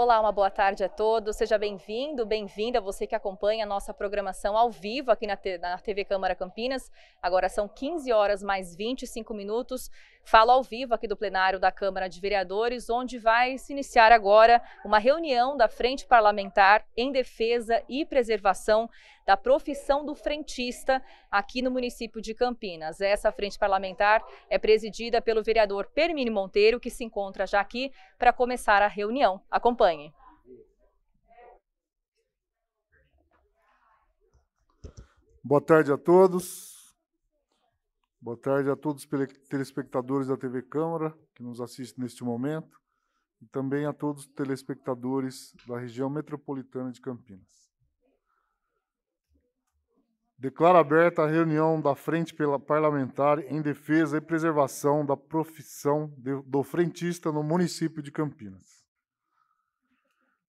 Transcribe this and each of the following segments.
Olá, uma boa tarde a todos. Seja bem-vindo, bem-vinda você que acompanha a nossa programação ao vivo aqui na, na TV Câmara Campinas. Agora são 15 horas mais 25 minutos. Falo ao vivo aqui do plenário da Câmara de Vereadores, onde vai se iniciar agora uma reunião da Frente Parlamentar em Defesa e Preservação da Profissão do Frentista aqui no município de Campinas. Essa frente parlamentar é presidida pelo vereador Permínio Monteiro, que se encontra já aqui para começar a reunião. Acompanhe. Boa tarde a todos. Boa tarde a todos os telespectadores da TV Câmara que nos assistem neste momento e também a todos os telespectadores da região metropolitana de Campinas. Declaro aberta a reunião da Frente Parlamentar em Defesa e Preservação da Profissão do Frentista no município de Campinas.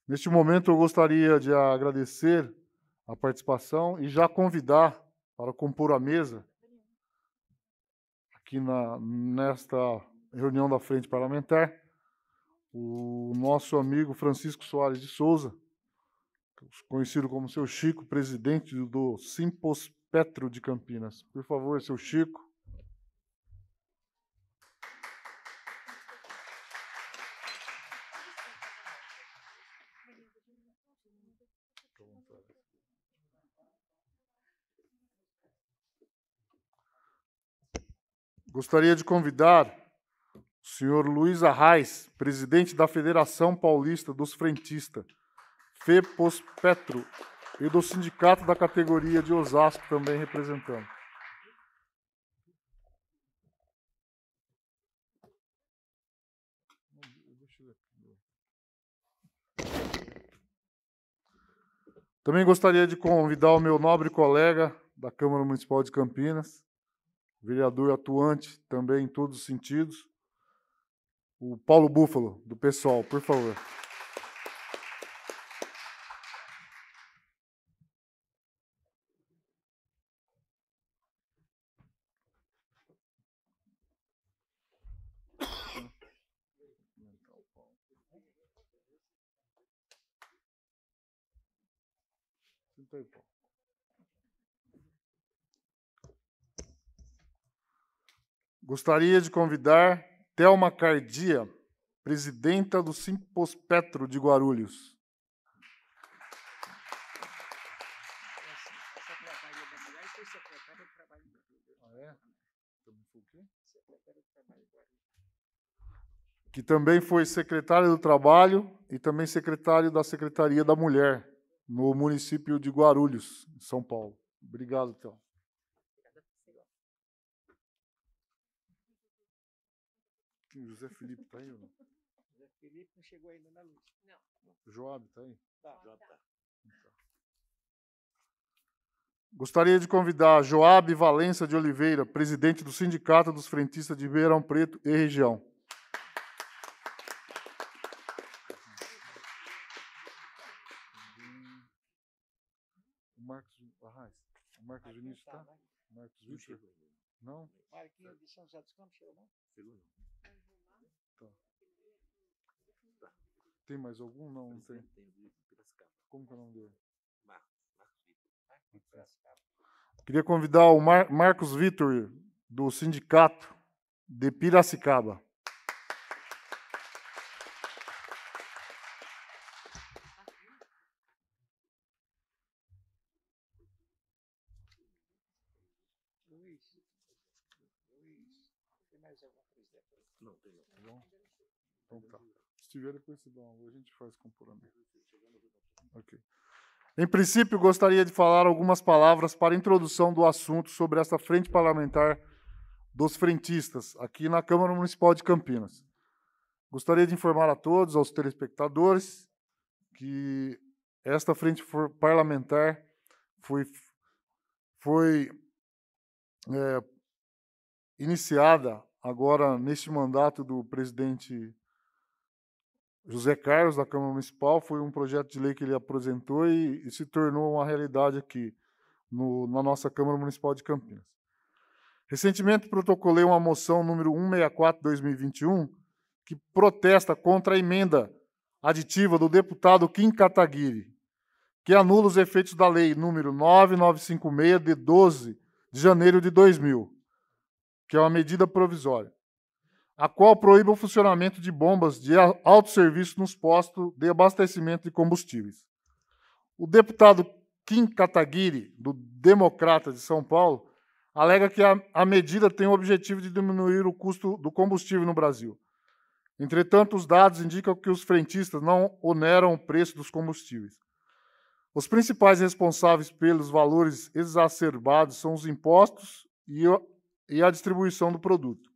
Neste momento, eu gostaria de agradecer a participação e já convidar para compor a mesa aqui na, nesta reunião da Frente Parlamentar o nosso amigo Francisco Soares de Souza conhecido como seu Chico, presidente do Simpos Petro de Campinas. Por favor, seu Chico. Gostaria de convidar o senhor Luiz Arraes, presidente da Federação Paulista dos Frentistas, Petro e do sindicato da categoria de Osasco também representando. Também gostaria de convidar o meu nobre colega da Câmara Municipal de Campinas, vereador atuante também em todos os sentidos, o Paulo Búfalo, do PSOL, por favor. Gostaria de convidar Thelma Cardia, presidenta do Simpos Petro de Guarulhos. Que também foi secretária do Trabalho e também secretário da Secretaria da Mulher no município de Guarulhos, em São Paulo. Obrigado, Théo. José Felipe está aí ou não? José Felipe não chegou ainda na luz. Não. Joab está aí? Tá. Joab tá. Então tá. Gostaria de convidar Joab Valença de Oliveira, presidente do Sindicato dos Frentistas de Beirão Preto e Região. Marcos então Vinícius está? Tá? Marcos não Vitor? Não? Marquinhos tá. de São José dos Campos chegou, não? Chegou não. Tá. tá. Tem mais algum? Não, não tem. tem Como que é o nome dele? Marcos, Marcos Vitor. Marcos Piracicaba. Queria convidar o Mar Marcos Vitor, do sindicato de Piracicaba. Se tiver, a gente faz comparando. Ok. Em princípio, gostaria de falar algumas palavras para introdução do assunto sobre esta frente parlamentar dos frentistas aqui na Câmara Municipal de Campinas. Gostaria de informar a todos, aos telespectadores, que esta frente parlamentar foi, foi é, iniciada agora neste mandato do presidente José Carlos, da Câmara Municipal, foi um projeto de lei que ele apresentou e, e se tornou uma realidade aqui no, na nossa Câmara Municipal de Campinas. Recentemente protocolei uma moção número 164-2021 que protesta contra a emenda aditiva do deputado Kim Kataguiri, que anula os efeitos da lei número 9956 de 12 de janeiro de 2000, que é uma medida provisória a qual proíbe o funcionamento de bombas de autosserviço nos postos de abastecimento de combustíveis. O deputado Kim Kataguiri, do Democrata de São Paulo, alega que a, a medida tem o objetivo de diminuir o custo do combustível no Brasil. Entretanto, os dados indicam que os frentistas não oneram o preço dos combustíveis. Os principais responsáveis pelos valores exacerbados são os impostos e a distribuição do produto.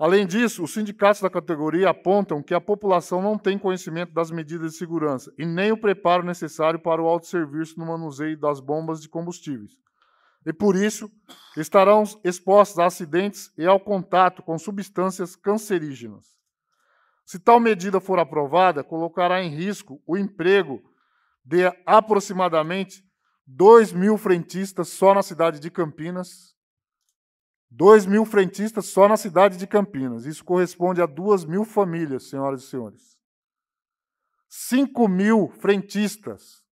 Além disso, os sindicatos da categoria apontam que a população não tem conhecimento das medidas de segurança e nem o preparo necessário para o autosserviço no manuseio das bombas de combustíveis. E por isso, estarão expostos a acidentes e ao contato com substâncias cancerígenas. Se tal medida for aprovada, colocará em risco o emprego de aproximadamente 2 mil frentistas só na cidade de Campinas 2 mil frentistas só na cidade de Campinas. Isso corresponde a 2 mil famílias, senhoras e senhores. 5 mil frentistas.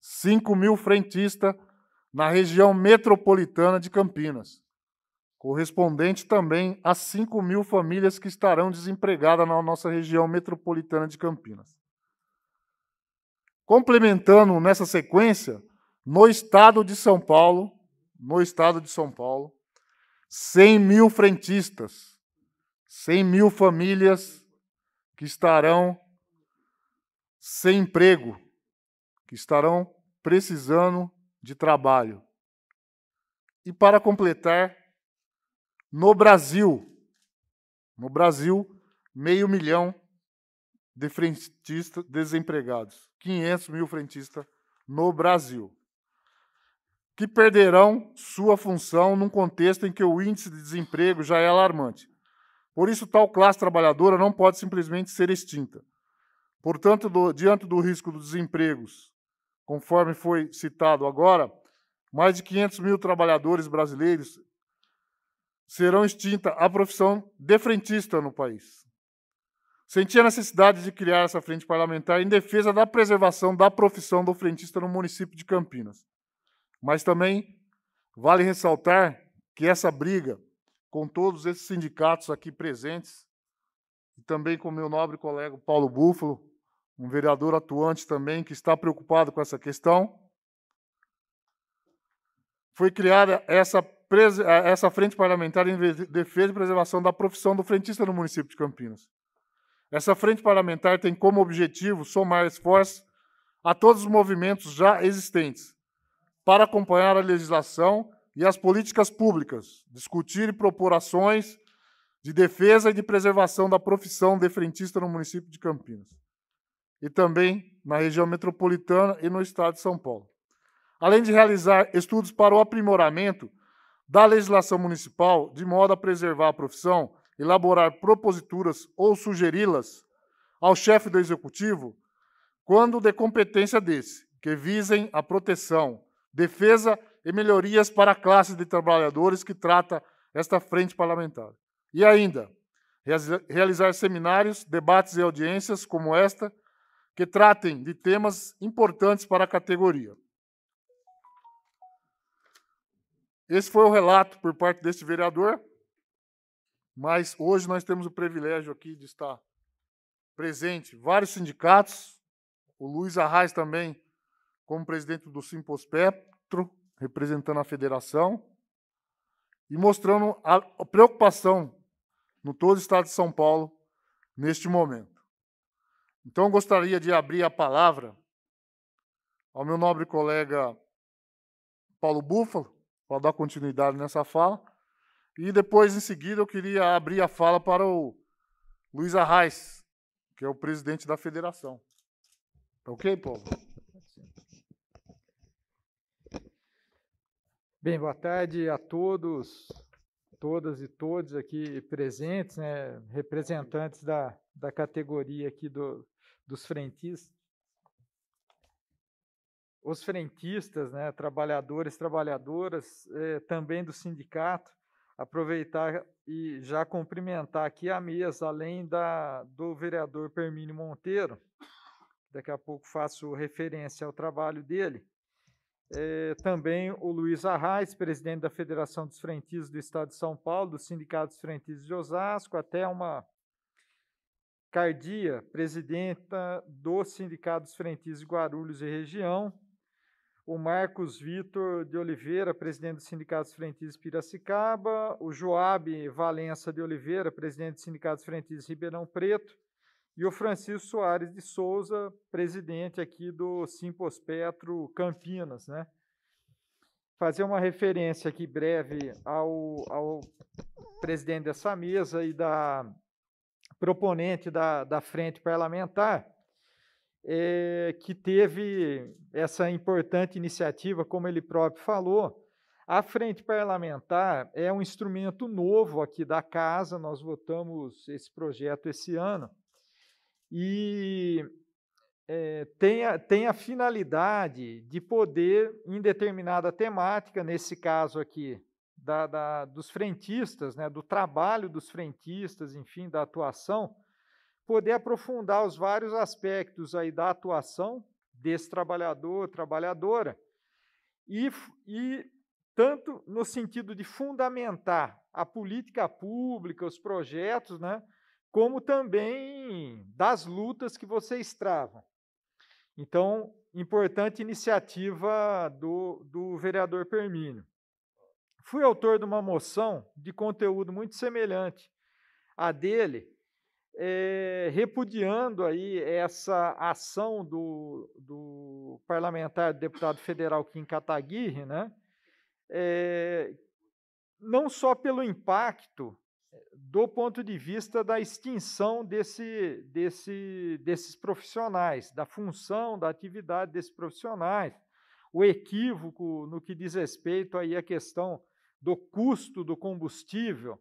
5 mil frentistas na região metropolitana de Campinas, correspondente também a 5 mil famílias que estarão desempregadas na nossa região metropolitana de Campinas. Complementando nessa sequência, no estado de São Paulo, no estado de São Paulo, 100 mil frentistas, 100 mil famílias que estarão sem emprego, que estarão precisando de trabalho. E para completar, no Brasil, no Brasil, meio milhão de frentistas desempregados, 500 mil frentistas no Brasil que perderão sua função num contexto em que o índice de desemprego já é alarmante. Por isso, tal classe trabalhadora não pode simplesmente ser extinta. Portanto, do, diante do risco dos desempregos, conforme foi citado agora, mais de 500 mil trabalhadores brasileiros serão extinta a profissão de frentista no país. Senti a necessidade de criar essa frente parlamentar em defesa da preservação da profissão do frentista no município de Campinas. Mas também vale ressaltar que essa briga com todos esses sindicatos aqui presentes, e também com meu nobre colega Paulo Búfalo, um vereador atuante também que está preocupado com essa questão, foi criada essa, essa frente parlamentar em defesa e preservação da profissão do frentista no município de Campinas. Essa frente parlamentar tem como objetivo somar esforços a todos os movimentos já existentes para acompanhar a legislação e as políticas públicas, discutir e propor ações de defesa e de preservação da profissão de frentista no município de Campinas e também na região metropolitana e no estado de São Paulo. Além de realizar estudos para o aprimoramento da legislação municipal, de modo a preservar a profissão, elaborar proposituras ou sugeri-las ao chefe do executivo, quando de competência desse, que visem a proteção, defesa e melhorias para a classe de trabalhadores que trata esta frente parlamentar. E ainda, realizar seminários, debates e audiências como esta, que tratem de temas importantes para a categoria. Esse foi o relato por parte deste vereador, mas hoje nós temos o privilégio aqui de estar presente vários sindicatos, o Luiz Arraes também como presidente do Simpospetro, representando a federação e mostrando a preocupação no todo o estado de São Paulo neste momento. Então, gostaria de abrir a palavra ao meu nobre colega Paulo Búfalo, para dar continuidade nessa fala. E depois, em seguida, eu queria abrir a fala para o Luiz Arraes, que é o presidente da federação. Tá ok, Paulo? Bem, boa tarde a todos, todas e todos aqui presentes, né, representantes da, da categoria aqui do, dos frentistas. Os frentistas, né, trabalhadores, trabalhadoras, eh, também do sindicato, aproveitar e já cumprimentar aqui a mesa, além da, do vereador Permínio Monteiro, daqui a pouco faço referência ao trabalho dele é, também o Luiz Arraes, presidente da Federação dos Frentistas do Estado de São Paulo, do Sindicato dos Frentistas de Osasco, até uma Cardia, presidenta do Sindicato dos Frentistas de Guarulhos e Região, o Marcos Vitor de Oliveira, presidente do Sindicato dos Frentistas Piracicaba, o Joab Valença de Oliveira, presidente do Sindicato dos Frentistas Ribeirão Preto, e o Francisco Soares de Souza, presidente aqui do Simpospetro Campinas, né? Fazer uma referência aqui breve ao, ao presidente dessa mesa e da proponente da, da frente parlamentar, é, que teve essa importante iniciativa, como ele próprio falou. A frente parlamentar é um instrumento novo aqui da casa, nós votamos esse projeto esse ano e é, tem, a, tem a finalidade de poder, em determinada temática, nesse caso aqui, da, da, dos frentistas, né, do trabalho dos frentistas, enfim, da atuação, poder aprofundar os vários aspectos aí da atuação desse trabalhador, trabalhadora, e, e tanto no sentido de fundamentar a política pública, os projetos, né, como também das lutas que vocês travam. Então, importante iniciativa do, do vereador Permínio. Fui autor de uma moção de conteúdo muito semelhante à dele, é, repudiando aí essa ação do, do parlamentar do deputado federal Kim Kataguirre, né? É, não só pelo impacto do ponto de vista da extinção desse, desse, desses profissionais, da função, da atividade desses profissionais, o equívoco no que diz respeito aí à questão do custo do combustível.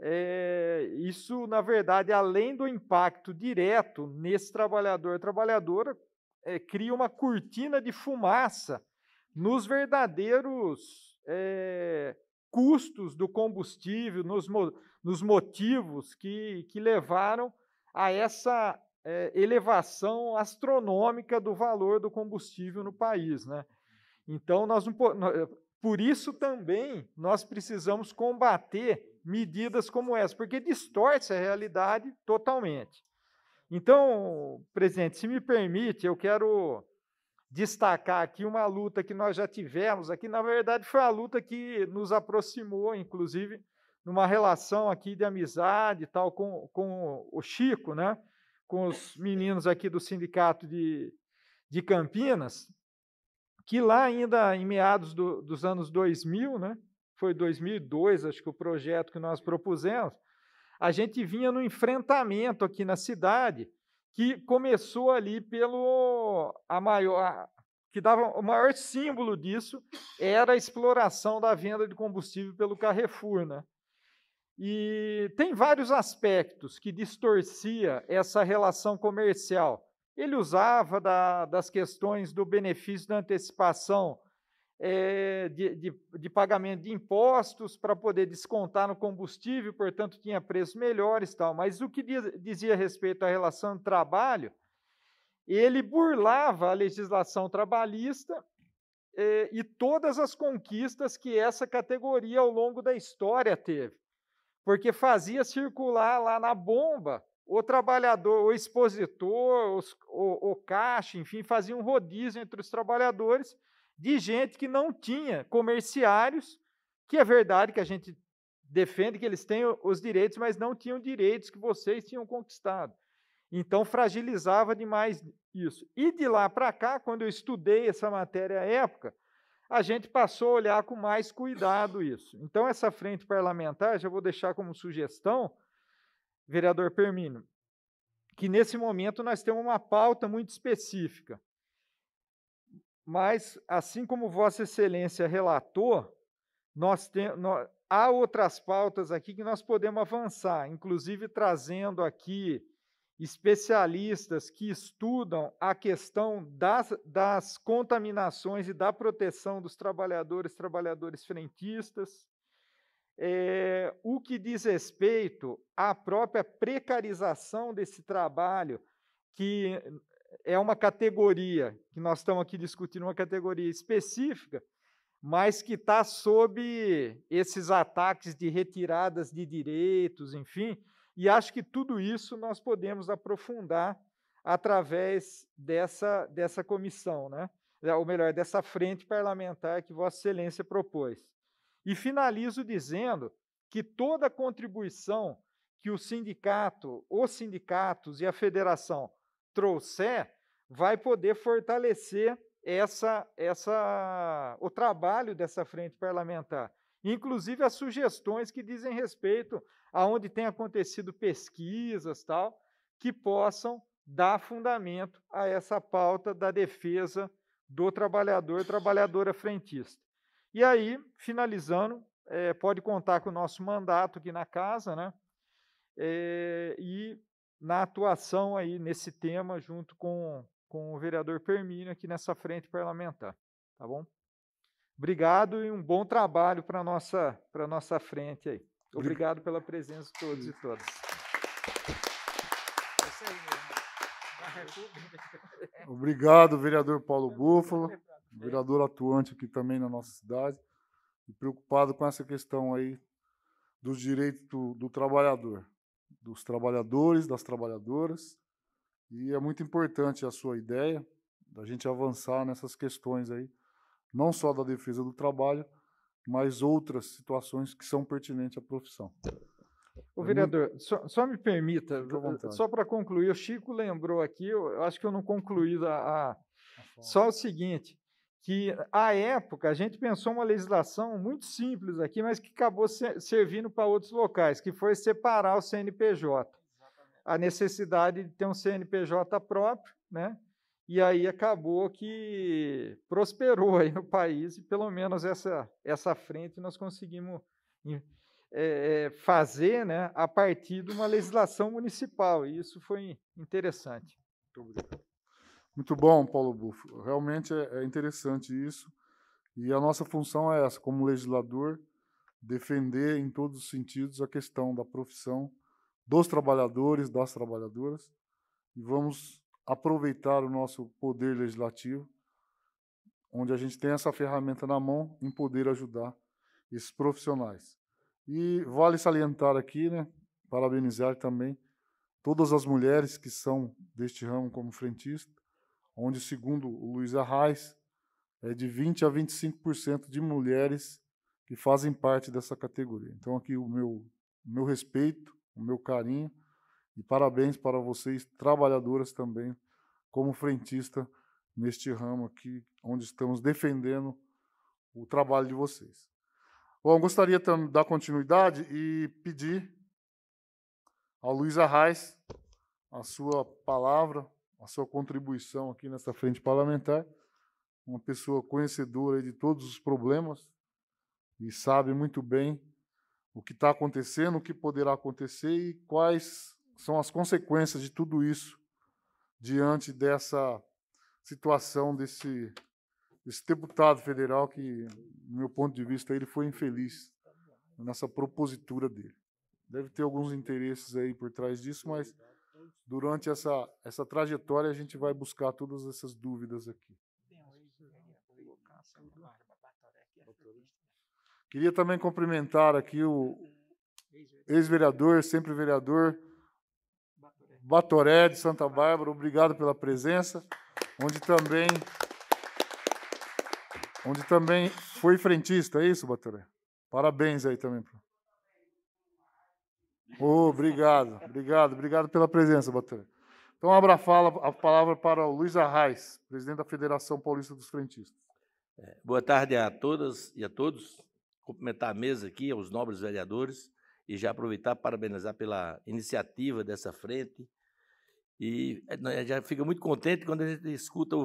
É, isso, na verdade, além do impacto direto nesse trabalhador trabalhadora, é, cria uma cortina de fumaça nos verdadeiros é, custos do combustível, nos, nos motivos que, que levaram a essa é, elevação astronômica do valor do combustível no país. Né? Então, nós é, por isso também nós precisamos combater medidas como essa, porque distorce a realidade totalmente. Então, presidente, se me permite, eu quero destacar aqui uma luta que nós já tivemos aqui, na verdade foi a luta que nos aproximou, inclusive, numa relação aqui de amizade e tal com, com o Chico, né? com os meninos aqui do sindicato de, de Campinas, que lá ainda em meados do, dos anos 2000, né? foi 2002, acho que o projeto que nós propusemos, a gente vinha no enfrentamento aqui na cidade, que começou ali pelo a maior que dava o maior símbolo disso era a exploração da venda de combustível pelo Carrefour, né? E tem vários aspectos que distorcia essa relação comercial. Ele usava da, das questões do benefício da antecipação é, de, de, de, pagamento de impostos para poder descontar no combustível, portanto, tinha preços melhores tal. Mas o que diz, dizia respeito à relação de trabalho, ele burlava a legislação trabalhista eh, e todas as conquistas que essa categoria ao longo da história teve, porque fazia circular lá na bomba o trabalhador, o expositor, os, o, o caixa, enfim, fazia um rodízio entre os trabalhadores de gente que não tinha comerciários, que é verdade que a gente defende que eles têm os direitos, mas não tinham direitos que vocês tinham conquistado. Então fragilizava demais isso. E de lá para cá, quando eu estudei essa matéria à época, a gente passou a olhar com mais cuidado isso. Então essa frente parlamentar, já vou deixar como sugestão, vereador Permínio, que nesse momento nós temos uma pauta muito específica. Mas, assim como Vossa Excelência relatou, nós temos há outras pautas aqui que nós podemos avançar, inclusive trazendo aqui especialistas que estudam a questão das, das contaminações e da proteção dos trabalhadores, trabalhadores frentistas. É, o que diz respeito à própria precarização desse trabalho, que é uma categoria, que nós estamos aqui discutindo uma categoria específica, mas que está sob esses ataques de retiradas de direitos, enfim, e acho que tudo isso nós podemos aprofundar através dessa, dessa comissão, né? É, ou melhor, dessa frente parlamentar que Vossa Excelência propôs. E finalizo dizendo que toda contribuição que o sindicato, os sindicatos e a federação trouxer vai poder fortalecer essa, essa, o trabalho dessa frente parlamentar. Inclusive as sugestões que dizem respeito a onde tem acontecido pesquisas tal, que possam dar fundamento a essa pauta da defesa do trabalhador, e trabalhadora frentista. E aí, finalizando, é, pode contar com o nosso mandato aqui na casa, né? É, e na atuação aí nesse tema junto com, com o vereador Permínio aqui nessa frente parlamentar, tá bom? Obrigado e um bom trabalho para nossa para nossa frente aí. Obrigado pela presença de todos e todas. É Obrigado, vereador Paulo Búfalo, é. vereador atuante aqui também na nossa cidade, preocupado com essa questão aí dos direitos do, do trabalhador dos trabalhadores, das trabalhadoras, e é muito importante a sua ideia da gente avançar nessas questões aí, não só da defesa do trabalho, mas outras situações que são pertinentes à profissão. É o vereador, só, só, me permita, só para concluir, o Chico lembrou aqui, eu acho que eu não concluí a, a... só o seguinte, que, à época, a gente pensou uma legislação muito simples aqui, mas que acabou servindo para outros locais, que foi separar o CNPJ. Exatamente. A necessidade de ter um CNPJ próprio, né? E aí acabou que prosperou aí no país, e pelo menos essa, essa frente nós conseguimos é, é, fazer né, a partir de uma legislação municipal, e isso foi interessante. Muito obrigado. Muito bom, Paulo Bufo. Realmente é, é, interessante isso. E a nossa função é essa, como legislador, defender em todos os sentidos a questão da profissão dos trabalhadores, das trabalhadoras. E vamos aproveitar o nosso poder legislativo, onde a gente tem essa ferramenta na mão, em poder ajudar esses profissionais. E vale salientar aqui, né, parabenizar também todas as mulheres que são deste ramo como frentista, onde, segundo o Luiz Arraes, é de 20 a 25% de mulheres que fazem parte dessa categoria. Então, aqui o meu, meu respeito, o meu carinho e parabéns para vocês, trabalhadoras também, como frentista neste ramo aqui, onde estamos defendendo o trabalho de vocês. Bom, gostaria de dar continuidade e pedir ao Luiz Reis a sua palavra a sua contribuição aqui nessa frente parlamentar. Uma pessoa conhecedora de todos os problemas e sabe muito bem o que está acontecendo, o que poderá acontecer e quais são as consequências de tudo isso diante dessa situação desse, desse deputado federal que, do meu ponto de vista, ele foi infeliz nessa propositura dele. Deve ter alguns interesses aí por trás disso, mas durante essa, essa trajetória, a gente vai buscar todas essas dúvidas aqui. É né? Queria também cumprimentar aqui o ex-vereador, sempre vereador, Batoré de Santa Bárbara. Obrigado pela presença, onde também, onde também foi frentista, é isso, Batoré? Parabéns aí também. Pro... Oh, obrigado, obrigado, obrigado pela presença, Batalha. Então, abra a, fala, a palavra para o Luiz Arraes, presidente da Federação Paulista dos Frentistas. É, boa tarde a todas e a todos. Cumprimentar a mesa aqui, aos nobres vereadores, e já aproveitar para parabenizar pela iniciativa dessa frente. E é, né, já fica muito contente quando a gente escuta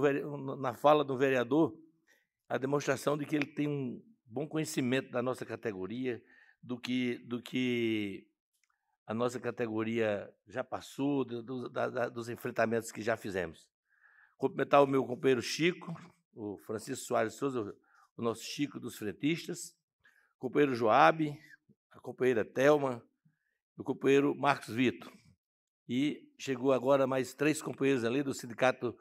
na fala do vereador a demonstração de que ele tem um bom conhecimento da nossa categoria, do que, do que a nossa categoria já passou, do, da, da, dos enfrentamentos que já fizemos. Cumprimentar o meu companheiro Chico, o Francisco Soares Souza, o nosso Chico dos Frentistas, o companheiro Joabe, a companheira Telma, o companheiro Marcos Vitor. E chegou agora mais três companheiros ali do sindicato,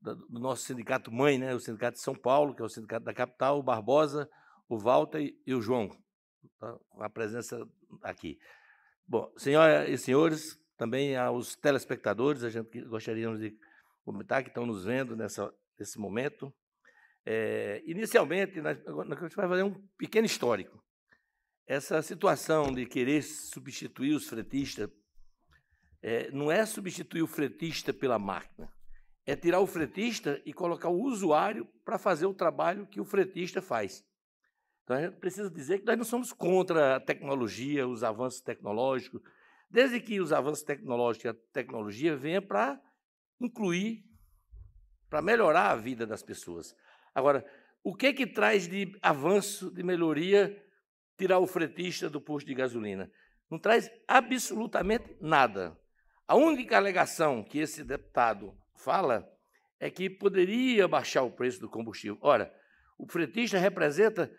do nosso sindicato mãe, né? o sindicato de São Paulo, que é o sindicato da capital, o Barbosa, o Walter e o João, tá? com a presença aqui. Bom, senhoras e senhores, também aos telespectadores, a gente gostaríamos de comentar que estão nos vendo nessa, nesse momento. É, inicialmente, nós, nós, a gente vai fazer um pequeno histórico. Essa situação de querer substituir os fretistas é, não é substituir o fretista pela máquina, é tirar o fretista e colocar o usuário para fazer o trabalho que o fretista faz. Então, a gente precisa dizer que nós não somos contra a tecnologia, os avanços tecnológicos, desde que os avanços tecnológicos e a tecnologia venham para incluir, para melhorar a vida das pessoas. Agora, o que é que traz de avanço, de melhoria, tirar o fretista do posto de gasolina? Não traz absolutamente nada. A única alegação que esse deputado fala é que poderia baixar o preço do combustível. Ora, o fretista representa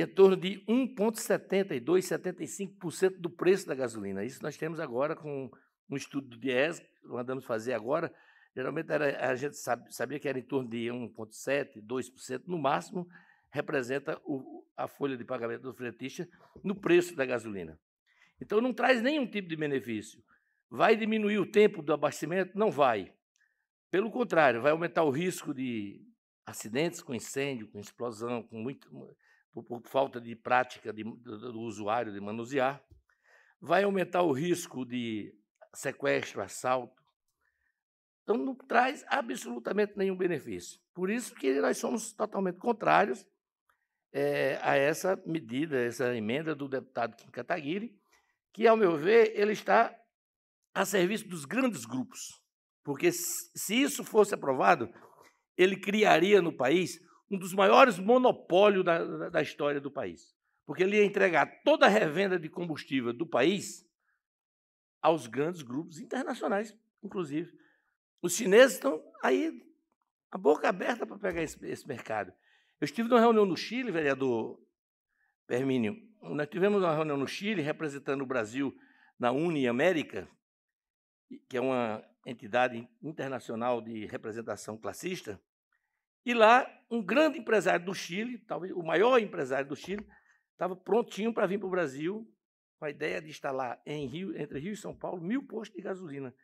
em torno de 1,72%, 75% do preço da gasolina. Isso nós temos agora com um estudo do DIES, mandamos fazer agora. Geralmente era, a gente sabe, sabia que era em torno de 1,7%, 2% no máximo, representa o, a folha de pagamento do fretista no preço da gasolina. Então não traz nenhum tipo de benefício. Vai diminuir o tempo do abastecimento? Não vai. Pelo contrário, vai aumentar o risco de acidentes com incêndio, com explosão, com muito por, por falta de prática de, do, do usuário de manusear, vai aumentar o risco de sequestro, assalto. Então, não traz absolutamente nenhum benefício. Por isso que nós somos totalmente contrários é, a essa medida, essa emenda do deputado Kim Kataguiri, que, ao meu ver, ele está a serviço dos grandes grupos. Porque, se isso fosse aprovado, ele criaria no país um dos maiores monopólios da, da história do país. Porque ele ia entregar toda a revenda de combustível do país aos grandes grupos internacionais, inclusive. Os chineses estão aí, a boca aberta para pegar esse, esse mercado. Eu estive numa reunião no Chile, vereador Hermínio. Nós tivemos uma reunião no Chile, representando o Brasil na Uni América, que é uma entidade internacional de representação classista, e lá, um grande empresário do Chile, talvez o maior empresário do Chile, estava prontinho para vir para o Brasil, com a ideia de instalar em Rio, entre Rio e São Paulo mil postos de gasolina.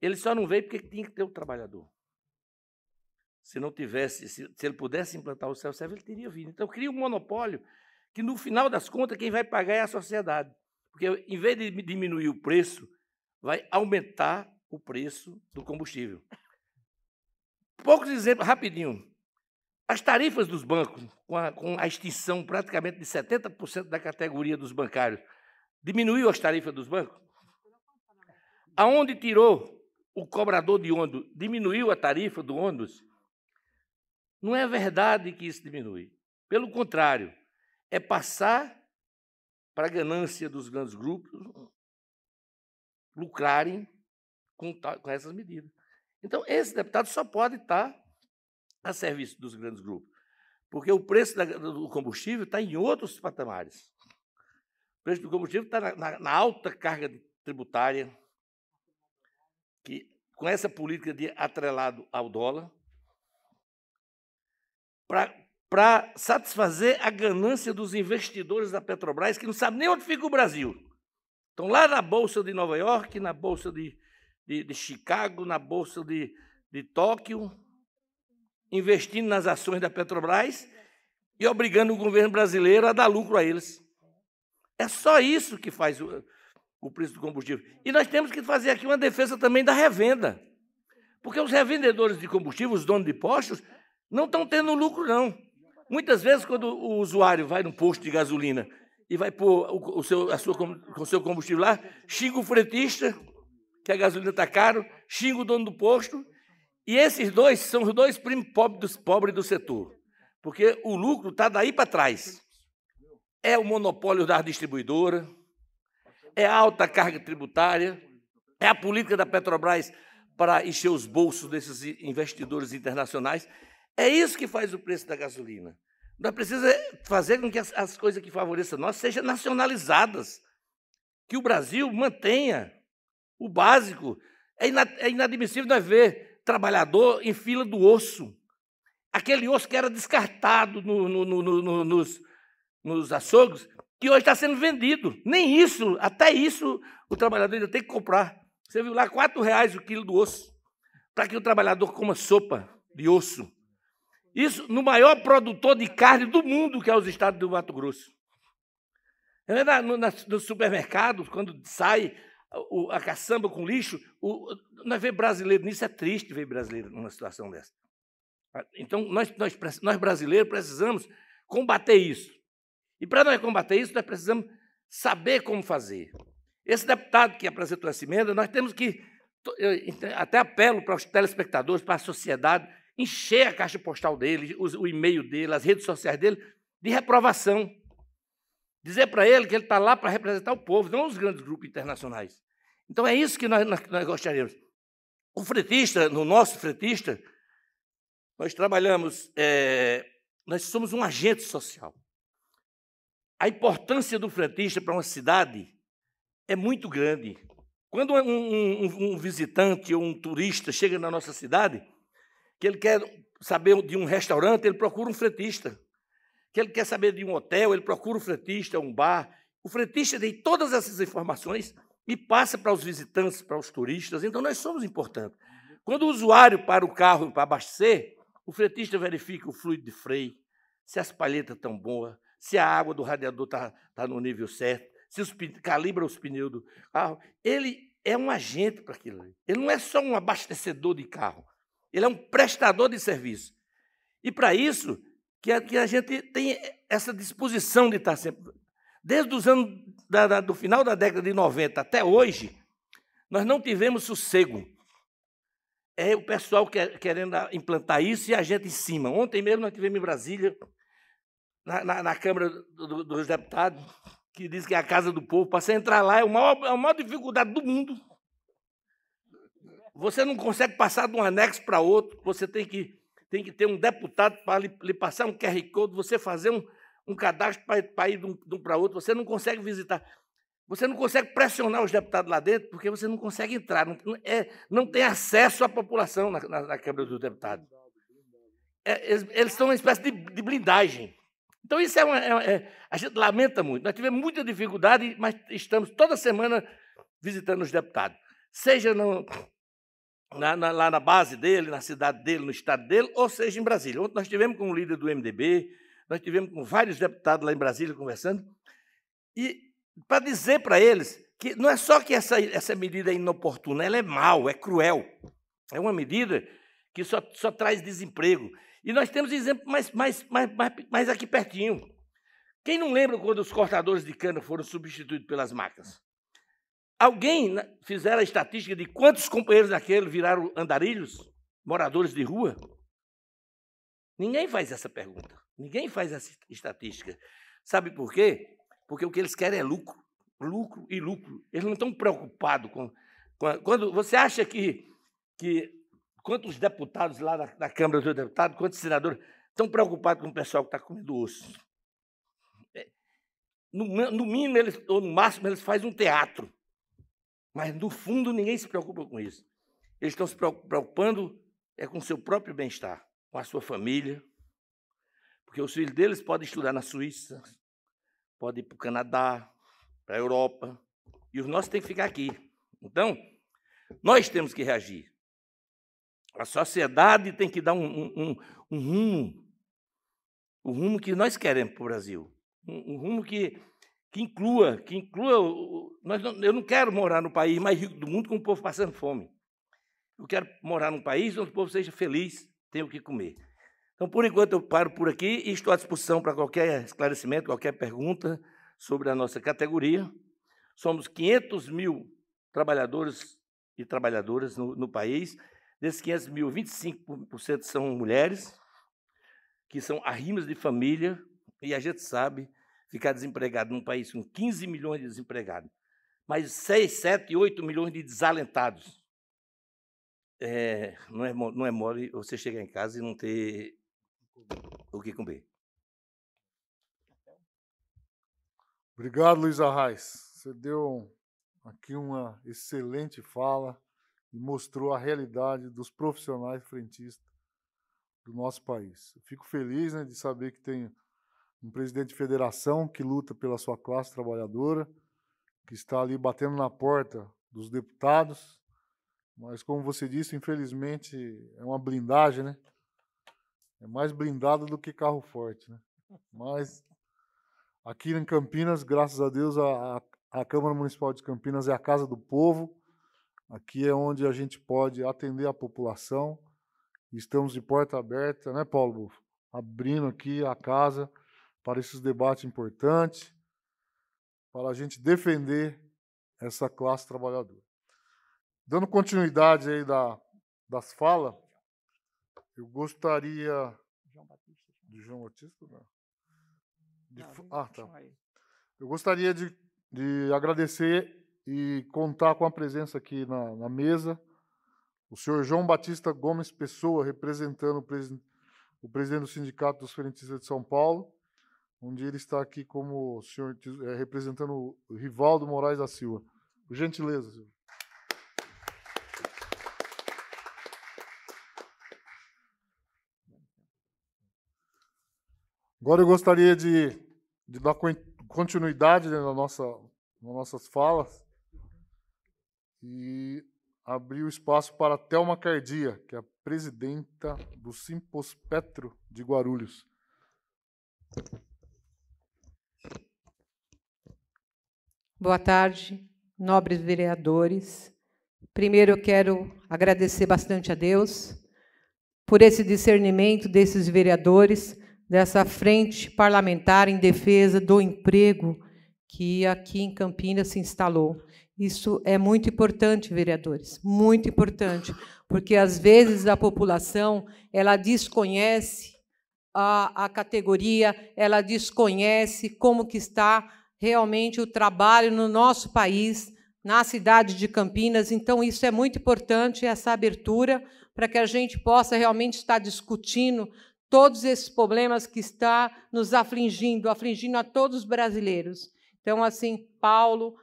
Ele só não veio porque tinha que ter o trabalhador. Se não tivesse, se, se ele pudesse implantar o self-serve, ele teria vindo. Então, cria um monopólio que, no final das contas, quem vai pagar é a sociedade. Porque, em vez de diminuir o preço, vai aumentar o preço do combustível. Poucos exemplos, rapidinho. As tarifas dos bancos, com a, com a extinção praticamente de 70% da categoria dos bancários, diminuiu as tarifas dos bancos? Aonde tirou o cobrador de ônibus? Diminuiu a tarifa do ônibus? Não é verdade que isso diminui. Pelo contrário, é passar para a ganância dos grandes grupos lucrarem com, com essas medidas. Então, esse deputado só pode estar a serviço dos grandes grupos. Porque o preço da, do combustível está em outros patamares. O preço do combustível está na, na, na, alta carga tributária, que com essa política de atrelado ao dólar, para satisfazer a ganância dos investidores da Petrobras, que não sabem nem onde fica o Brasil. Estão lá na Bolsa de Nova York, na Bolsa de, de, de Chicago, na Bolsa de, de Tóquio, investindo nas ações da Petrobras e obrigando o governo brasileiro a dar lucro a eles. É só isso que faz o, o preço do combustível. E nós temos que fazer aqui uma defesa também da revenda. Porque os revendedores de combustível, os donos de postos, não estão tendo lucro, não. Muitas vezes, quando o usuário vai num posto de gasolina e vai pôr o, o seu, a sua, o seu combustível lá, xinga o fretista, que a gasolina está caro, xinga o dono do posto e esses dois são os dois primos pobres, dos pobres do setor, porque o lucro está daí para trás. É o monopólio da distribuidora, é a alta carga tributária, é a política da Petrobras para encher os bolsos desses investidores internacionais. É isso que faz o preço da gasolina. Nós precisamos fazer com que as, as coisas que favoreçam nós sejam nacionalizadas, que o Brasil mantenha o básico. É, é inadmissível nós ver trabalhador em fila do osso. Aquele osso que era descartado no, no, no, nos, nos açougues, que hoje está sendo vendido. Nem isso, até isso, o trabalhador ainda tem que comprar. Você viu lá, R$ reais o quilo do osso, para que o trabalhador coma sopa de osso. Isso no maior produtor de carne do mundo, que é os estados do Mato Grosso. É na, no, na, no supermercado, quando sai o, a caçamba com lixo, o, nós é ver brasileiro nisso é triste ver brasileiro numa situação dessa. Ah, então, nós, nós, nós brasileiros precisamos combater isso. E para nós combater isso, nós precisamos saber como fazer. Esse deputado que apresentou essa emenda, nós temos que, então, até apelo para os telespectadores, para a sociedade, encher a caixa postal dele, o e-mail dele, as redes sociais dele, de reprovação. Dizer para ele que ele está lá para representar o povo, não os grandes grupos internacionais. Então é isso que nós, nós gostaríamos. O fretista, no nosso fretista, nós trabalhamos, é, nós somos um agente social. A importância do fretista para uma cidade é muito grande. Quando um, um, um, visitante ou um turista chega na nossa cidade, que ele quer saber de um restaurante, ele procura um fretista que ele quer saber de um hotel, ele procura o frentista, um bar. O frentista tem todas essas informações e passa para os visitantes, para os turistas. Então, nós somos importantes. Quando o usuário para o carro para abastecer, o frentista verifica o fluido de freio, se as palhetas estão boas, se a água do radiador está tá no nível certo, se os, calibra os pneus do carro. Ele é um agente para aquilo ali. Ele não é só um abastecedor de carro. Ele é um prestador de serviço. E para isso, que a, que a gente tem essa disposição de estar sempre. Desde os anos da, da, do final da década de 90 até hoje, nós não tivemos sossego. É o pessoal quer, querendo implantar isso e a gente em cima. Ontem mesmo nós tivemos em Brasília, na, na, na Câmara do, dos Deputados, que diz que é a casa do povo. Para você entrar lá é maior, é a maior dificuldade do mundo. Você não consegue passar de um anexo para outro, você tem que tem que ter um deputado para lhe, lhe, passar um QR Code, você fazer um, um cadastro para, ir de um, um para outro, você não consegue visitar. Você não consegue pressionar os deputados lá dentro porque você não consegue entrar, não, é, não tem acesso à população na, na, na Câmara dos Deputados. É, eles, eles, são uma espécie de, de blindagem. Então, isso é, é, uma, é, A gente lamenta muito. Nós tivemos muita dificuldade, mas estamos toda semana visitando os deputados. Seja no, na, na, lá na base dele, na cidade dele, no estado dele, ou seja, em Brasília. Ontem nós tivemos com o líder do MDB, nós tivemos com vários deputados lá em Brasília conversando, e para dizer para eles que não é só que essa, essa medida é inoportuna, ela é mal, é cruel. É uma medida que só, só traz desemprego. E nós temos exemplo mais, mais, mais, mais, aqui pertinho. Quem não lembra quando os cortadores de cana foram substituídos pelas máquinas? Alguém fizeram a estatística de quantos companheiros daquele viraram andarilhos, moradores de rua? Ninguém faz essa pergunta. Ninguém faz essa estatística. Sabe por quê? Porque o que eles querem é lucro. Lucro e lucro. Eles não estão preocupados com. com quando você acha que, que quantos deputados lá na, Câmara dos Deputados, quantos senadores estão preocupados com o pessoal que está comendo osso? É, no, no mínimo, eles, ou no máximo, eles fazem um teatro. Mas, no fundo, ninguém se preocupa com isso. Eles estão se preocupando é com o seu próprio bem-estar, com a sua família, porque os filhos deles podem estudar na Suíça, podem ir para o Canadá, para a Europa, e os nossos têm que ficar aqui. Então, nós temos que reagir. A sociedade tem que dar um, um, um, um rumo, o rumo que nós queremos para o Brasil, um rumo que que inclua, que inclua. Nós não, eu não quero morar no país mais rico do mundo com o povo passando fome. Eu quero morar num país onde o povo seja feliz, tenha o que comer. Então, por enquanto, eu paro por aqui e estou à disposição para qualquer esclarecimento, qualquer pergunta sobre a nossa categoria. Somos 500 mil trabalhadores e trabalhadoras no, no país. Desses 500 mil, 25% são mulheres, que são arrimas de família, e a gente sabe ficar desempregado num país com 15 milhões de desempregados, mas 6, 7, 8 milhões de desalentados. É, não, é, não é mole você chegar em casa e não ter o que comer. Obrigado, Luiz Arraes. Você deu aqui uma excelente fala e mostrou a realidade dos profissionais frentistas do nosso país. Eu fico feliz né, de saber que tem um presidente de federação que luta pela sua classe trabalhadora, que está ali batendo na porta dos deputados, mas como você disse, infelizmente é uma blindagem, né? É mais blindado do que carro forte, né? Mas aqui em Campinas, graças a Deus, a, a Câmara Municipal de Campinas é a casa do povo. Aqui é onde a gente pode atender a população. Estamos de porta aberta, né, Paulo? Abrindo aqui a casa para esses debates importantes, para a gente defender essa classe trabalhadora. Dando continuidade aí da, das falas, eu gostaria. João Batista? De João Batista? Não. Né? De, não, ah, tá. Eu gostaria de, de agradecer e contar com a presença aqui na, na mesa o senhor João Batista Gomes Pessoa, representando o, presidente do Sindicato dos Ferentistas de São Paulo, um dia ele está aqui como senhor, é, representando o Rivaldo Moraes da Silva. Por gentileza, senhor. Agora eu gostaria de, de dar continuidade né, na nossa, nas nossas falas e abrir o espaço para a Thelma Cardia, que é a presidenta do Simpospetro de Guarulhos. Boa tarde, nobres vereadores. Primeiro, eu quero agradecer bastante a Deus por esse discernimento desses vereadores, dessa frente parlamentar em defesa do emprego que aqui em Campinas se instalou. Isso é muito importante, vereadores, muito importante, porque às vezes a população ela desconhece a, a categoria, ela desconhece como que está realmente o trabalho no nosso país, na cidade de Campinas. Então, isso é muito importante, essa abertura, para que a gente possa realmente estar discutindo todos esses problemas que está nos afligindo, afligindo a todos os brasileiros. Então, assim, Paulo,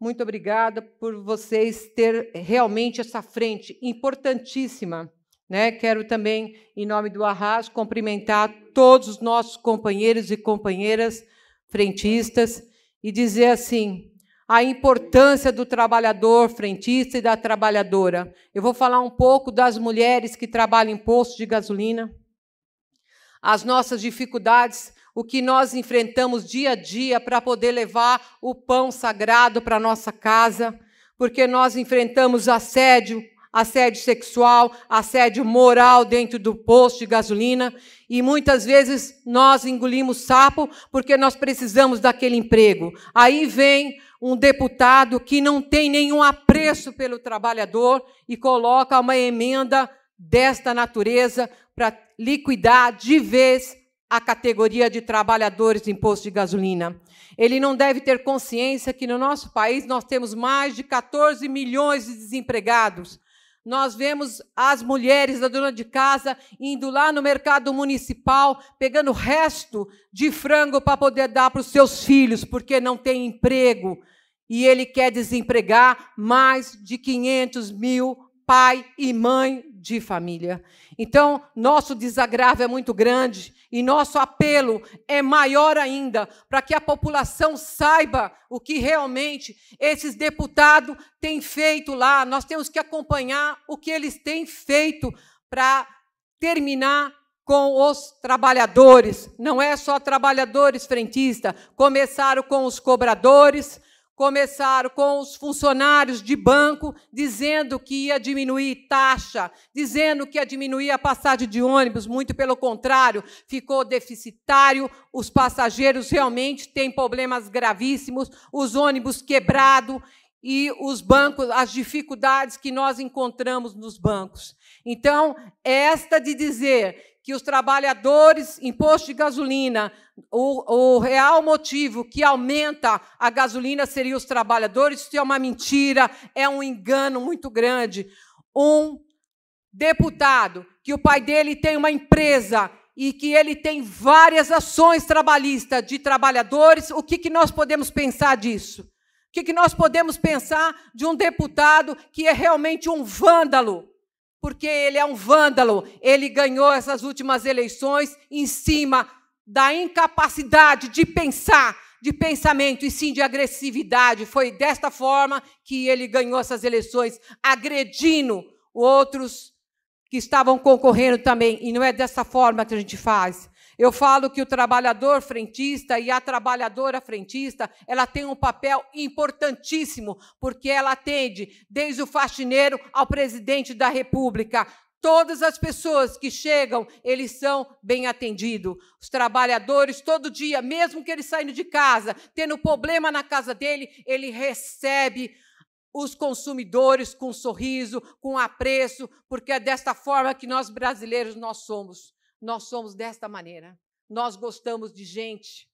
muito obrigada por vocês ter realmente essa frente importantíssima. Né? Quero também, em nome do Arras, cumprimentar todos os nossos companheiros e companheiras frentistas e dizer assim: a importância do trabalhador frentista e da trabalhadora. Eu vou falar um pouco das mulheres que trabalham em postos de gasolina, as nossas dificuldades, o que nós enfrentamos dia a dia para poder levar o pão sagrado para nossa casa, porque nós enfrentamos assédio, assédio sexual, assédio moral dentro do posto de gasolina. E muitas vezes nós engolimos sapo porque nós precisamos daquele emprego. Aí vem um deputado que não tem nenhum apreço pelo trabalhador e coloca uma emenda desta natureza para liquidar de vez a categoria de trabalhadores de imposto de gasolina. Ele não deve ter consciência que no nosso país nós temos mais de 14 milhões de desempregados. Nós vemos as mulheres da dona de casa indo lá no mercado municipal, pegando resto de frango para poder dar para os seus filhos, porque não tem emprego. E ele quer desempregar mais de 500 mil pai e mãe de família. Então, nosso desagravo é muito grande e nosso apelo é maior ainda para que a população saiba o que realmente esses deputados têm feito lá. Nós temos que acompanhar o que eles têm feito para terminar com os trabalhadores. Não é só trabalhadores frentistas, começaram com os cobradores, começaram com os funcionários de banco dizendo que ia diminuir taxa, dizendo que ia diminuir a passagem de ônibus, muito pelo contrário, ficou deficitário, os passageiros realmente têm problemas gravíssimos, os ônibus quebrados e os bancos, as dificuldades que nós encontramos nos bancos. Então, esta de dizer que os trabalhadores, imposto de gasolina, o, o, real motivo que aumenta a gasolina seria os trabalhadores, isso é uma mentira, é um engano muito grande. Um deputado que o pai dele tem uma empresa e que ele tem várias ações trabalhistas de trabalhadores, o que, que nós podemos pensar disso? O que, que nós podemos pensar de um deputado que é realmente um vândalo? porque ele é um vândalo. Ele ganhou essas últimas eleições em cima da incapacidade de pensar, de pensamento e sim de agressividade. Foi desta forma que ele ganhou essas eleições, agredindo outros que estavam concorrendo também. E não é dessa forma que a gente faz. Eu falo que o trabalhador frentista e a trabalhadora frentista, ela tem um papel importantíssimo, porque ela atende desde o faxineiro ao presidente da República. Todas as pessoas que chegam, eles são bem atendidos. Os trabalhadores, todo dia, mesmo que eles saindo de casa, tendo problema na casa dele, ele recebe os consumidores com sorriso, com apreço, porque é desta forma que nós brasileiros nós somos. Nós somos desta maneira. Nós gostamos de gente.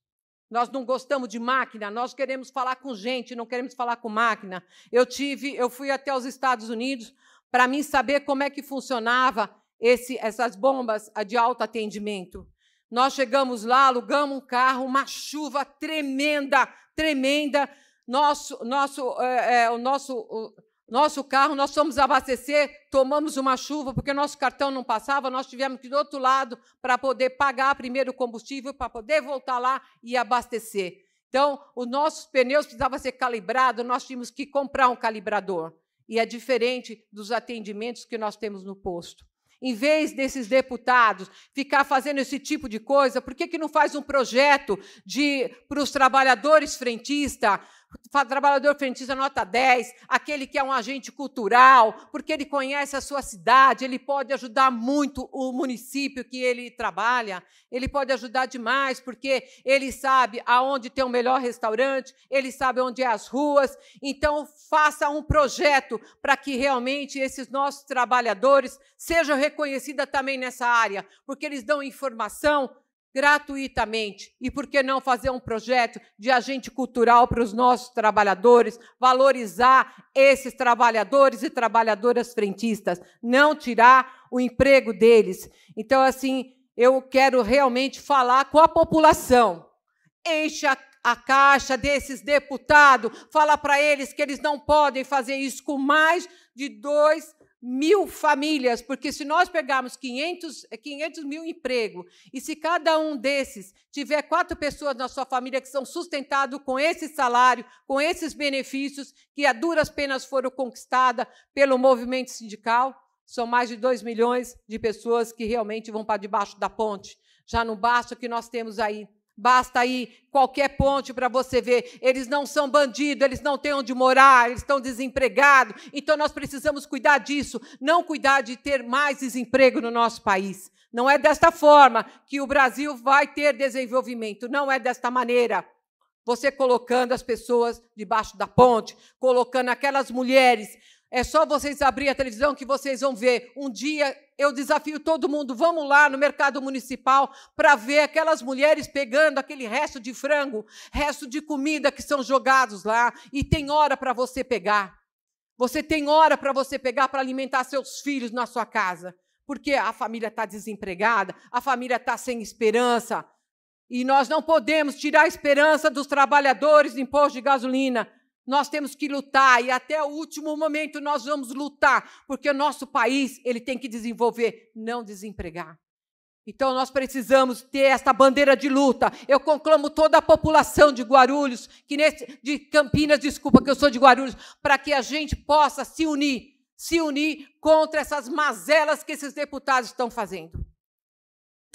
Nós não gostamos de máquina, nós queremos falar com gente, não queremos falar com máquina. Eu tive, eu fui até os Estados Unidos para mim saber como é que funcionava esse, essas bombas de alto atendimento. Nós chegamos lá, alugamos um carro, uma chuva tremenda, tremenda. Nosso, nosso, é, é, o nosso nosso carro, nós fomos abastecer, tomamos uma chuva, porque nosso cartão não passava, nós tivemos que ir do outro lado para poder pagar primeiro o combustível, para poder voltar lá e abastecer. Então, os nossos pneus precisavam ser calibrados, nós tínhamos que comprar um calibrador. E é diferente dos atendimentos que nós temos no posto. Em vez desses deputados ficar fazendo esse tipo de coisa, por que, que não faz um projeto de para os trabalhadores frentistas trabalhador frentista nota 10, aquele que é um agente cultural, porque ele conhece a sua cidade, ele pode ajudar muito o município que ele trabalha, ele pode ajudar demais, porque ele sabe aonde tem o melhor restaurante, ele sabe onde é as ruas. Então, faça um projeto para que realmente esses nossos trabalhadores sejam reconhecidos também nessa área, porque eles dão informação gratuitamente. E por que não fazer um projeto de agente cultural para os nossos trabalhadores, valorizar esses trabalhadores e trabalhadoras frentistas, não tirar o emprego deles. Então, assim, eu quero realmente falar com a população. Enche a a caixa desses deputados, fala para eles que eles não podem fazer isso com mais de dois mil famílias, porque se nós pegarmos 500, 500 eh, mil empregos e se cada um desses tiver quatro pessoas na sua família que são sustentados com esse salário, com esses benefícios que a duras penas foram conquistadas pelo movimento sindical, são mais de 2 milhões de pessoas que realmente vão para debaixo da ponte. Já não basta o que nós temos aí Basta aí qualquer ponte para você ver. Eles não são bandidos, eles não têm onde morar, eles estão desempregados. Então nós precisamos cuidar disso, não cuidar de ter mais desemprego no nosso país. Não é desta forma que o Brasil vai ter desenvolvimento, não é desta maneira. Você colocando as pessoas debaixo da ponte, colocando aquelas mulheres é só vocês abrir a televisão que vocês vão ver. Um dia eu desafio todo mundo, vamos lá no mercado municipal para ver aquelas mulheres pegando aquele resto de frango, resto de comida que são jogados lá e tem hora para você pegar. Você tem hora para você pegar para alimentar seus filhos na sua casa, porque a família está desempregada, a família está sem esperança. E nós não podemos tirar a esperança dos trabalhadores de imposto de gasolina. Nós temos que lutar e até o último momento nós vamos lutar, porque o nosso país, ele tem que desenvolver, não desempregar. Então nós precisamos ter esta bandeira de luta. Eu conclamo toda a população de Guarulhos, que nesse, de Campinas, desculpa que eu sou de Guarulhos, para que a gente possa se unir, se unir contra essas mazelas que esses deputados estão fazendo.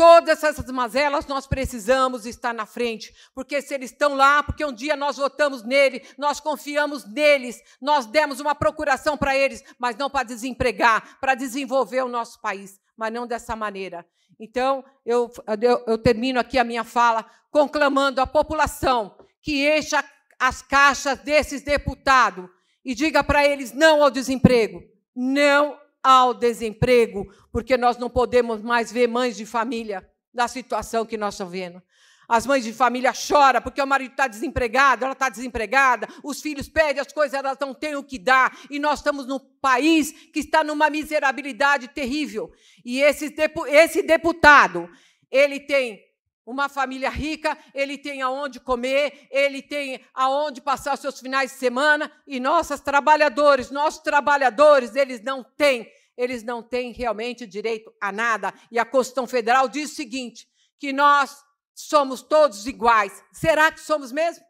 Todas essas mazelas nós precisamos estar na frente, porque se eles estão lá, porque um dia nós votamos nele, nós confiamos neles, nós demos uma procuração para eles, mas não para desempregar, para desenvolver o nosso país, mas não dessa maneira. Então, eu, eu, eu termino aqui a minha fala conclamando a população que encha as caixas desses deputados e diga para eles não ao desemprego, não ao desemprego, porque nós não podemos mais ver mães de família na situação que nós estamos vendo. As mães de família choram porque o marido está desempregado, ela está desempregada, os filhos pedem as coisas, elas não têm o que dar. E nós estamos num país que está numa miserabilidade terrível. E esse, esse deputado, ele tem uma família rica, ele tem aonde comer, ele tem aonde passar os seus finais de semana, e nossos trabalhadores, nossos trabalhadores, eles não têm, eles não têm realmente direito a nada. E a Constituição Federal diz o seguinte: que nós somos todos iguais. Será que somos mesmo?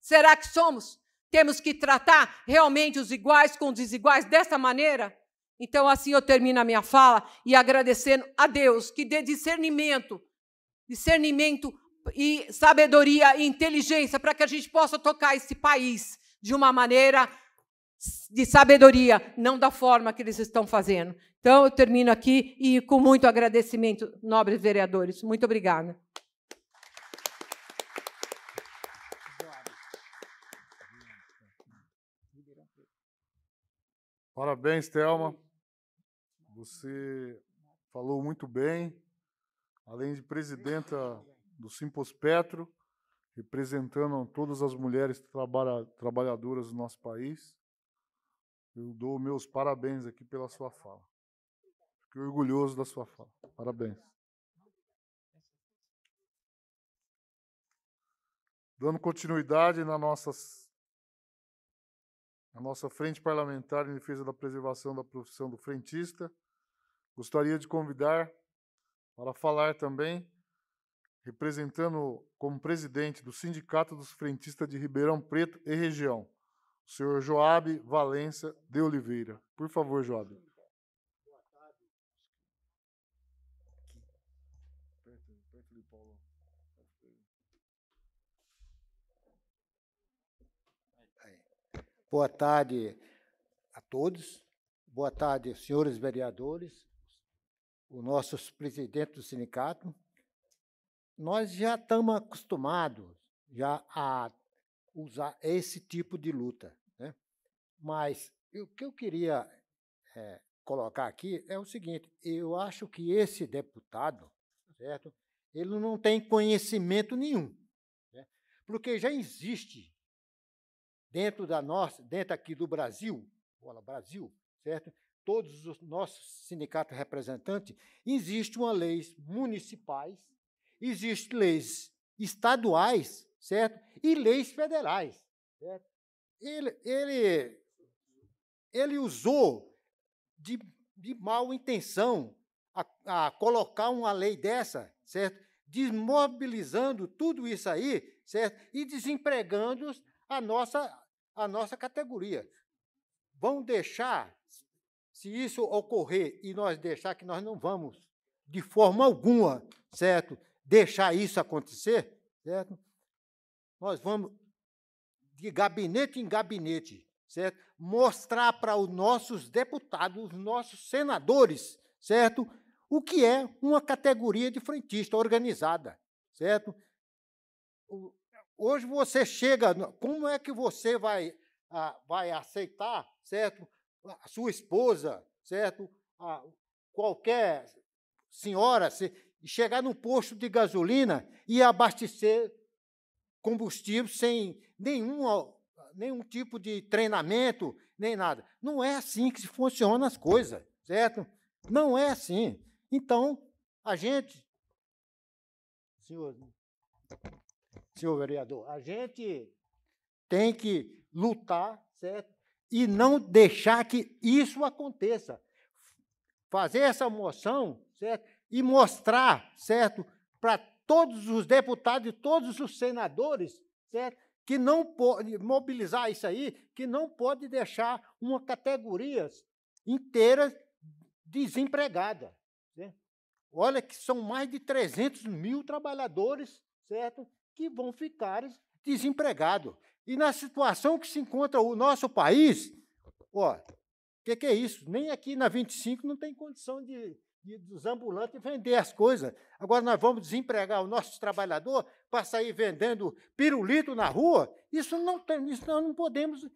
Será que somos? Temos que tratar realmente os iguais com os desiguais dessa maneira? Então, assim eu termino a minha fala e agradecendo a Deus que dê discernimento discernimento e sabedoria e inteligência para que a gente possa tocar esse país de uma maneira de sabedoria, não da forma que eles estão fazendo. Então, eu termino aqui e com muito agradecimento, nobres vereadores. Muito obrigada. Parabéns, Thelma. Você falou muito bem além de presidenta do Simpos Petro, representando todas as mulheres trabalhadoras do nosso país. Eu dou meus parabéns aqui pela sua fala. Fiquei orgulhoso da sua fala. Parabéns. Dando continuidade na nossa, na nossa Frente Parlamentar em Defesa da Preservação da Profissão do Frentista, gostaria de convidar para falar também, representando como presidente do Sindicato dos Frentistas de Ribeirão Preto e Região, o senhor Joab Valença de Oliveira. Por favor, Joab. É. Boa tarde a todos. Boa tarde, senhores vereadores, o nosso presidente do sindicato, nós já estamos acostumados já a usar esse tipo de luta. Né? Mas o que eu queria é, colocar aqui é o seguinte: eu acho que esse deputado, certo? Ele não tem conhecimento nenhum, né? porque já existe dentro da nossa, dentro aqui do Brasil, olha, Brasil, certo? todos os nossos sindicatos representantes, existe uma leis municipais, existe leis estaduais, certo? E leis federais, certo? Ele, ele, ele usou de, de mal intenção a, a colocar uma lei dessa, certo? Desmobilizando tudo isso aí, certo? E desempregando a nossa, a nossa categoria. Vão deixar se isso ocorrer e nós deixar que nós não vamos, de forma alguma, certo, deixar isso acontecer, certo? Nós vamos de gabinete em gabinete, certo? Mostrar para os nossos deputados, os nossos senadores, certo? O que é uma categoria de frentista organizada, certo? Hoje você chega, como é que você vai, ah, vai aceitar, certo? a sua esposa, certo? A qualquer senhora se chegar no posto de gasolina e abastecer combustível sem nenhum, nenhum tipo de treinamento, nem nada. Não é assim que funcionam as coisas, certo? Não é assim. Então, a gente, senhor, senhor vereador, a gente tem que lutar, certo? e não deixar que isso aconteça. Fazer essa moção certo? e mostrar certo? para todos os deputados e todos os senadores certo? que não pode mobilizar isso aí, que não pode deixar uma categoria inteira desempregada. Né? Olha que são mais de 300 mil trabalhadores certo? que vão ficar desempregados. E na situação que se encontra o nosso país, ó, o que, que é isso? Nem aqui na 25 não tem condição de, de dos ambulantes vender as coisas. Agora nós vamos desempregar o nosso trabalhador para sair vendendo pirulito na rua? Isso não tem, isso nós não podemos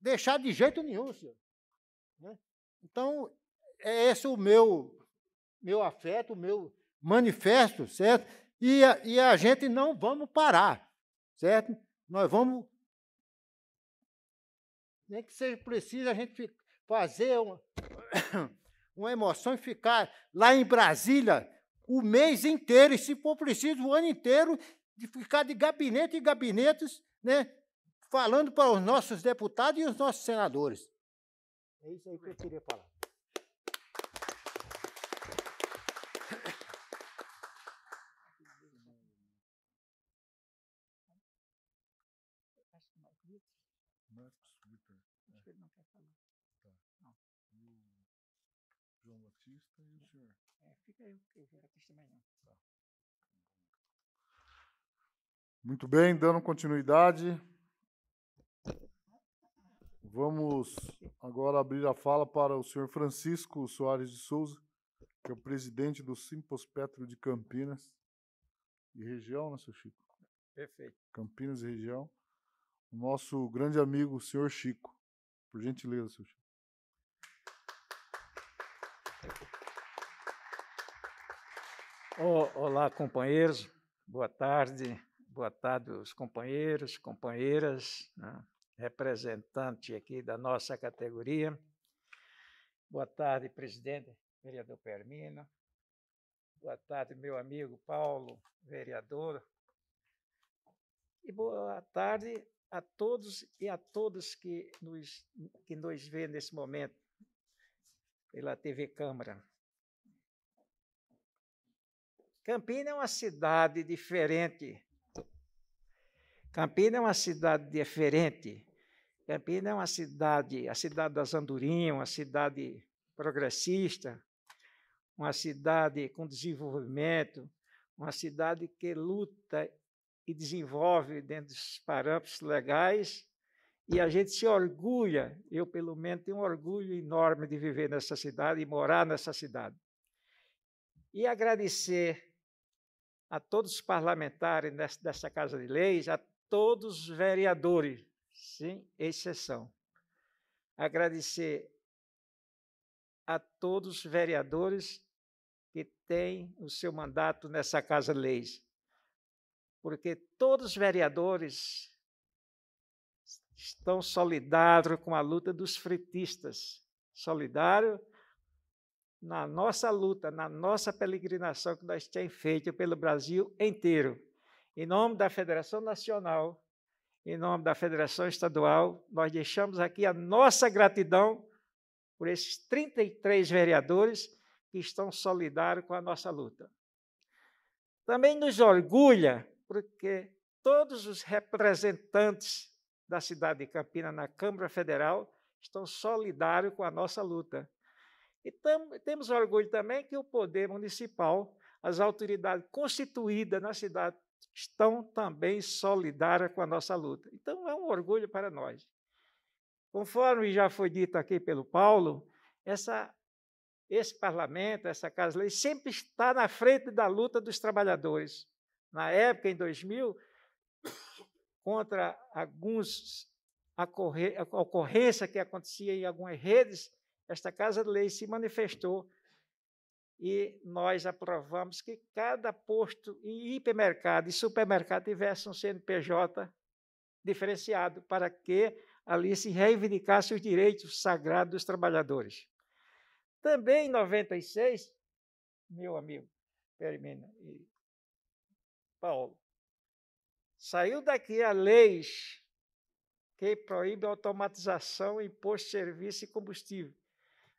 deixar de jeito nenhum, senhor. Né? Então, é esse o meu meu afeto, o meu manifesto, certo? E a, e a gente não vamos parar, certo? Nós vamos. Nem que seja preciso a gente fazer uma, uma emoção e ficar lá em Brasília o mês inteiro, e se for preciso, o ano inteiro, de ficar de gabinete em gabinetes, né, falando para os nossos deputados e os nossos senadores. É isso aí que eu queria falar. Tá. tá. Não. E o João Batista e o senhor? É, fica aí, eu testemunhar. Tá. Muito bem, tá. dando continuidade. Vamos agora abrir a fala para o senhor Francisco Soares de Souza, que é o presidente do Simpospetro de Campinas e região, né, seu Chico? Perfeito. Campinas e região. O nosso grande amigo, o senhor Chico. Por gentileza, seu chefe. Olá, companheiros. Boa tarde. Boa tarde, os companheiros, companheiras, né? representante aqui da nossa categoria. Boa tarde, presidente, vereador Permino. Boa tarde, meu amigo Paulo, vereador. E boa tarde a todos e a todas que nos, que nos vê nesse momento pela TV Câmara. Campina é uma cidade diferente. Campina é uma cidade diferente. Campina é uma cidade, a cidade das Andorinhas, uma cidade progressista, uma cidade com desenvolvimento, uma cidade que luta e desenvolve dentro dos parâmetros legais. E a gente se orgulha, eu pelo menos tenho um orgulho enorme de viver nessa cidade e morar nessa cidade. E agradecer a todos os parlamentares dessa Casa de Leis, a todos os vereadores, sem exceção. Agradecer a todos os vereadores que têm o seu mandato nessa Casa de Leis porque todos os vereadores estão solidários com a luta dos fritistas, solidário na nossa luta, na nossa peregrinação que nós temos feito pelo Brasil inteiro. Em nome da Federação Nacional, em nome da Federação Estadual, nós deixamos aqui a nossa gratidão por esses 33 vereadores que estão solidários com a nossa luta. Também nos orgulha porque todos os representantes da cidade de Campina na Câmara Federal estão solidários com a nossa luta. E tam, temos orgulho também que o poder municipal, as autoridades constituídas na cidade, estão também solidárias com a nossa luta. Então, é um orgulho para nós. Conforme já foi dito aqui pelo Paulo, essa, esse parlamento, essa casa lei, sempre está na frente da luta dos trabalhadores na época, em 2000, contra alguns ocorrência que acontecia em algumas redes, esta Casa de Lei se manifestou e nós aprovamos que cada posto em hipermercado e supermercado tivesse um CNPJ diferenciado para que ali se reivindicasse os direitos sagrados dos trabalhadores. Também em 96, meu amigo Perimena e Paulo. Saiu daqui a leis que proíbe a automatização, imposto de serviço e combustível,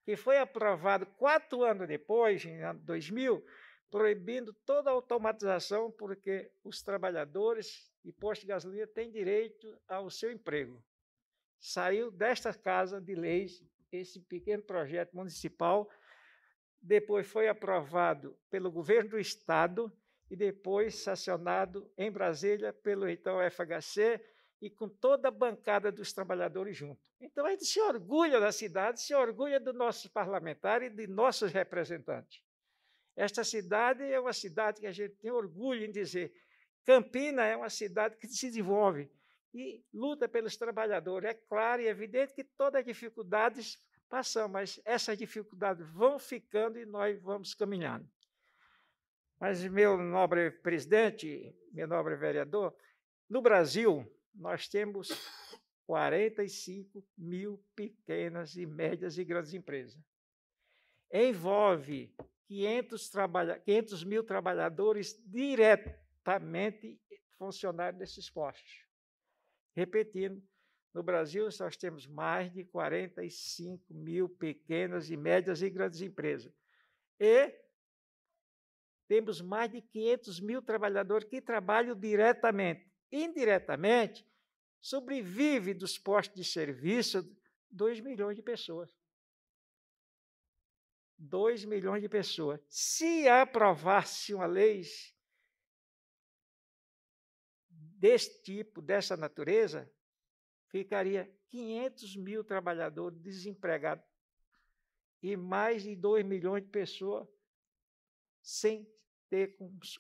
que foi aprovado quatro anos depois, em 2000, proibindo toda a automatização, porque os trabalhadores e postos de gasolina têm direito ao seu emprego. Saiu desta casa de leis esse pequeno projeto municipal, depois foi aprovado pelo governo do Estado, e depois sancionado em Brasília pelo então FHC e com toda a bancada dos trabalhadores junto. Então a gente se orgulha da cidade, se orgulha dos nossos parlamentares e de nossos representantes. Esta cidade é uma cidade que a gente tem orgulho em dizer. Campina é uma cidade que se desenvolve e luta pelos trabalhadores. É claro e evidente que todas as dificuldades passam, mas essas dificuldades vão ficando e nós vamos caminhando. Mas, meu nobre presidente, meu nobre vereador, no Brasil nós temos 45 mil pequenas e médias e grandes empresas. Envolve 500, trabalha 500 mil trabalhadores diretamente funcionários desses postos. Repetindo, no Brasil, nós temos mais de 45 mil pequenas e médias e grandes empresas. E temos mais de 500 mil trabalhadores que trabalham diretamente. Indiretamente, sobrevive dos postos de serviço 2 milhões de pessoas. 2 milhões de pessoas. Se aprovasse uma lei desse tipo, dessa natureza, ficaria 500 mil trabalhadores desempregados e mais de 2 milhões de pessoas sem ter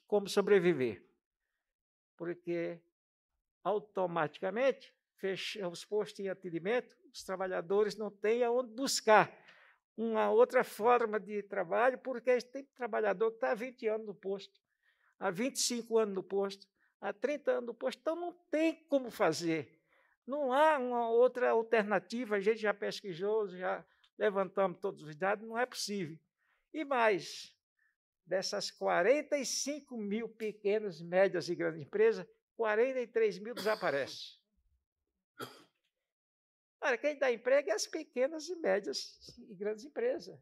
como sobreviver. Porque automaticamente fecham os postos de atendimento, os trabalhadores não têm aonde buscar uma outra forma de trabalho, porque tem trabalhador que está há 20 anos no posto, há 25 anos no posto, há 30 anos no posto, então não tem como fazer. Não há uma outra alternativa, a gente já pesquisou, já levantamos todos os dados, não é possível. E mais, dessas 45 mil pequenas, médias e grandes empresas, 43 mil desaparecem. Olha, quem dá emprego é as pequenas e médias e grandes empresas.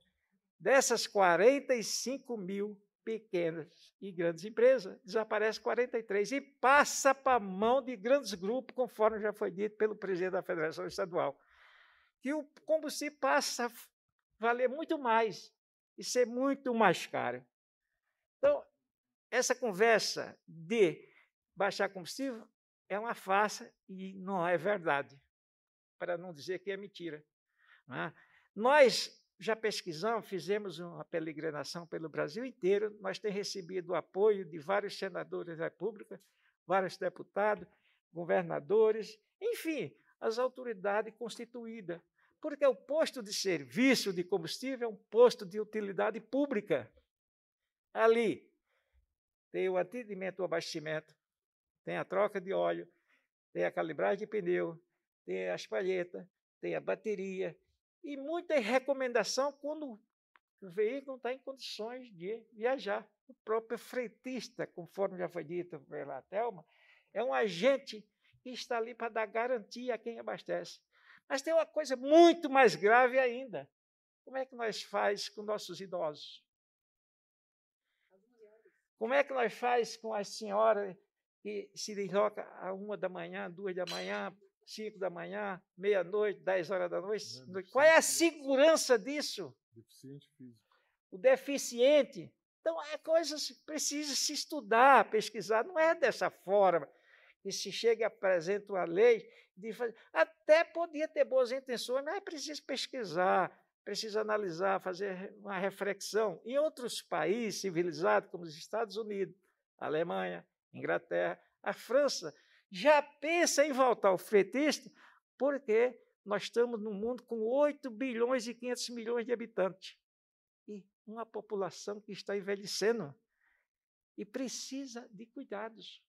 Dessas 45 mil pequenas e grandes empresas, desaparece 43 e passa para a mão de grandes grupos, conforme já foi dito pelo presidente da Federação Estadual, que o combustível passa a valer muito mais e ser muito mais caro. Então, essa conversa de baixar combustível é uma farsa e não é verdade, para não dizer que é mentira. É? Nós já pesquisamos, fizemos uma peregrinação pelo Brasil inteiro, nós temos recebido o apoio de vários senadores da República, vários deputados, governadores, enfim, as autoridades constituídas. Porque o posto de serviço de combustível é um posto de utilidade pública ali tem o atendimento do abastecimento, tem a troca de óleo, tem a calibragem de pneu, tem as palhetas, tem a bateria e muita recomendação quando o veículo está em condições de viajar. O próprio freitista, conforme já foi dito pela Thelma, é um agente que está ali para dar garantia a quem abastece. Mas tem uma coisa muito mais grave ainda. Como é que nós faz com nossos idosos? Como é que nós faz com as senhoras que se desloca a uma da manhã, duas da manhã, cinco da manhã, meia-noite, dez horas da noite? É Qual é a segurança disso? Deficiente físico. O deficiente. Então, é coisas que precisa se estudar, pesquisar. Não é dessa forma que se chega e apresenta uma lei de fazer. Até podia ter boas intenções, mas é preciso pesquisar, precisa analisar, fazer uma reflexão. Em outros países civilizados, como os Estados Unidos, Alemanha, Inglaterra, a França, já pensa em voltar ao fretista, porque nós estamos num mundo com 8 bilhões e 500 milhões de habitantes. E uma população que está envelhecendo e precisa de cuidados.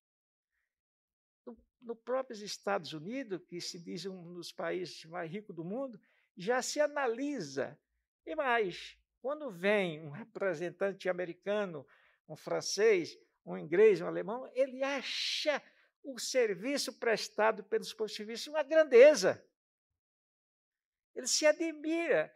No, no próprios Estados Unidos, que se diz um dos países mais ricos do mundo, já se analisa. E mais, quando vem um representante americano, um francês, um inglês, um alemão, ele acha o serviço prestado pelos positivistas uma grandeza. Ele se admira.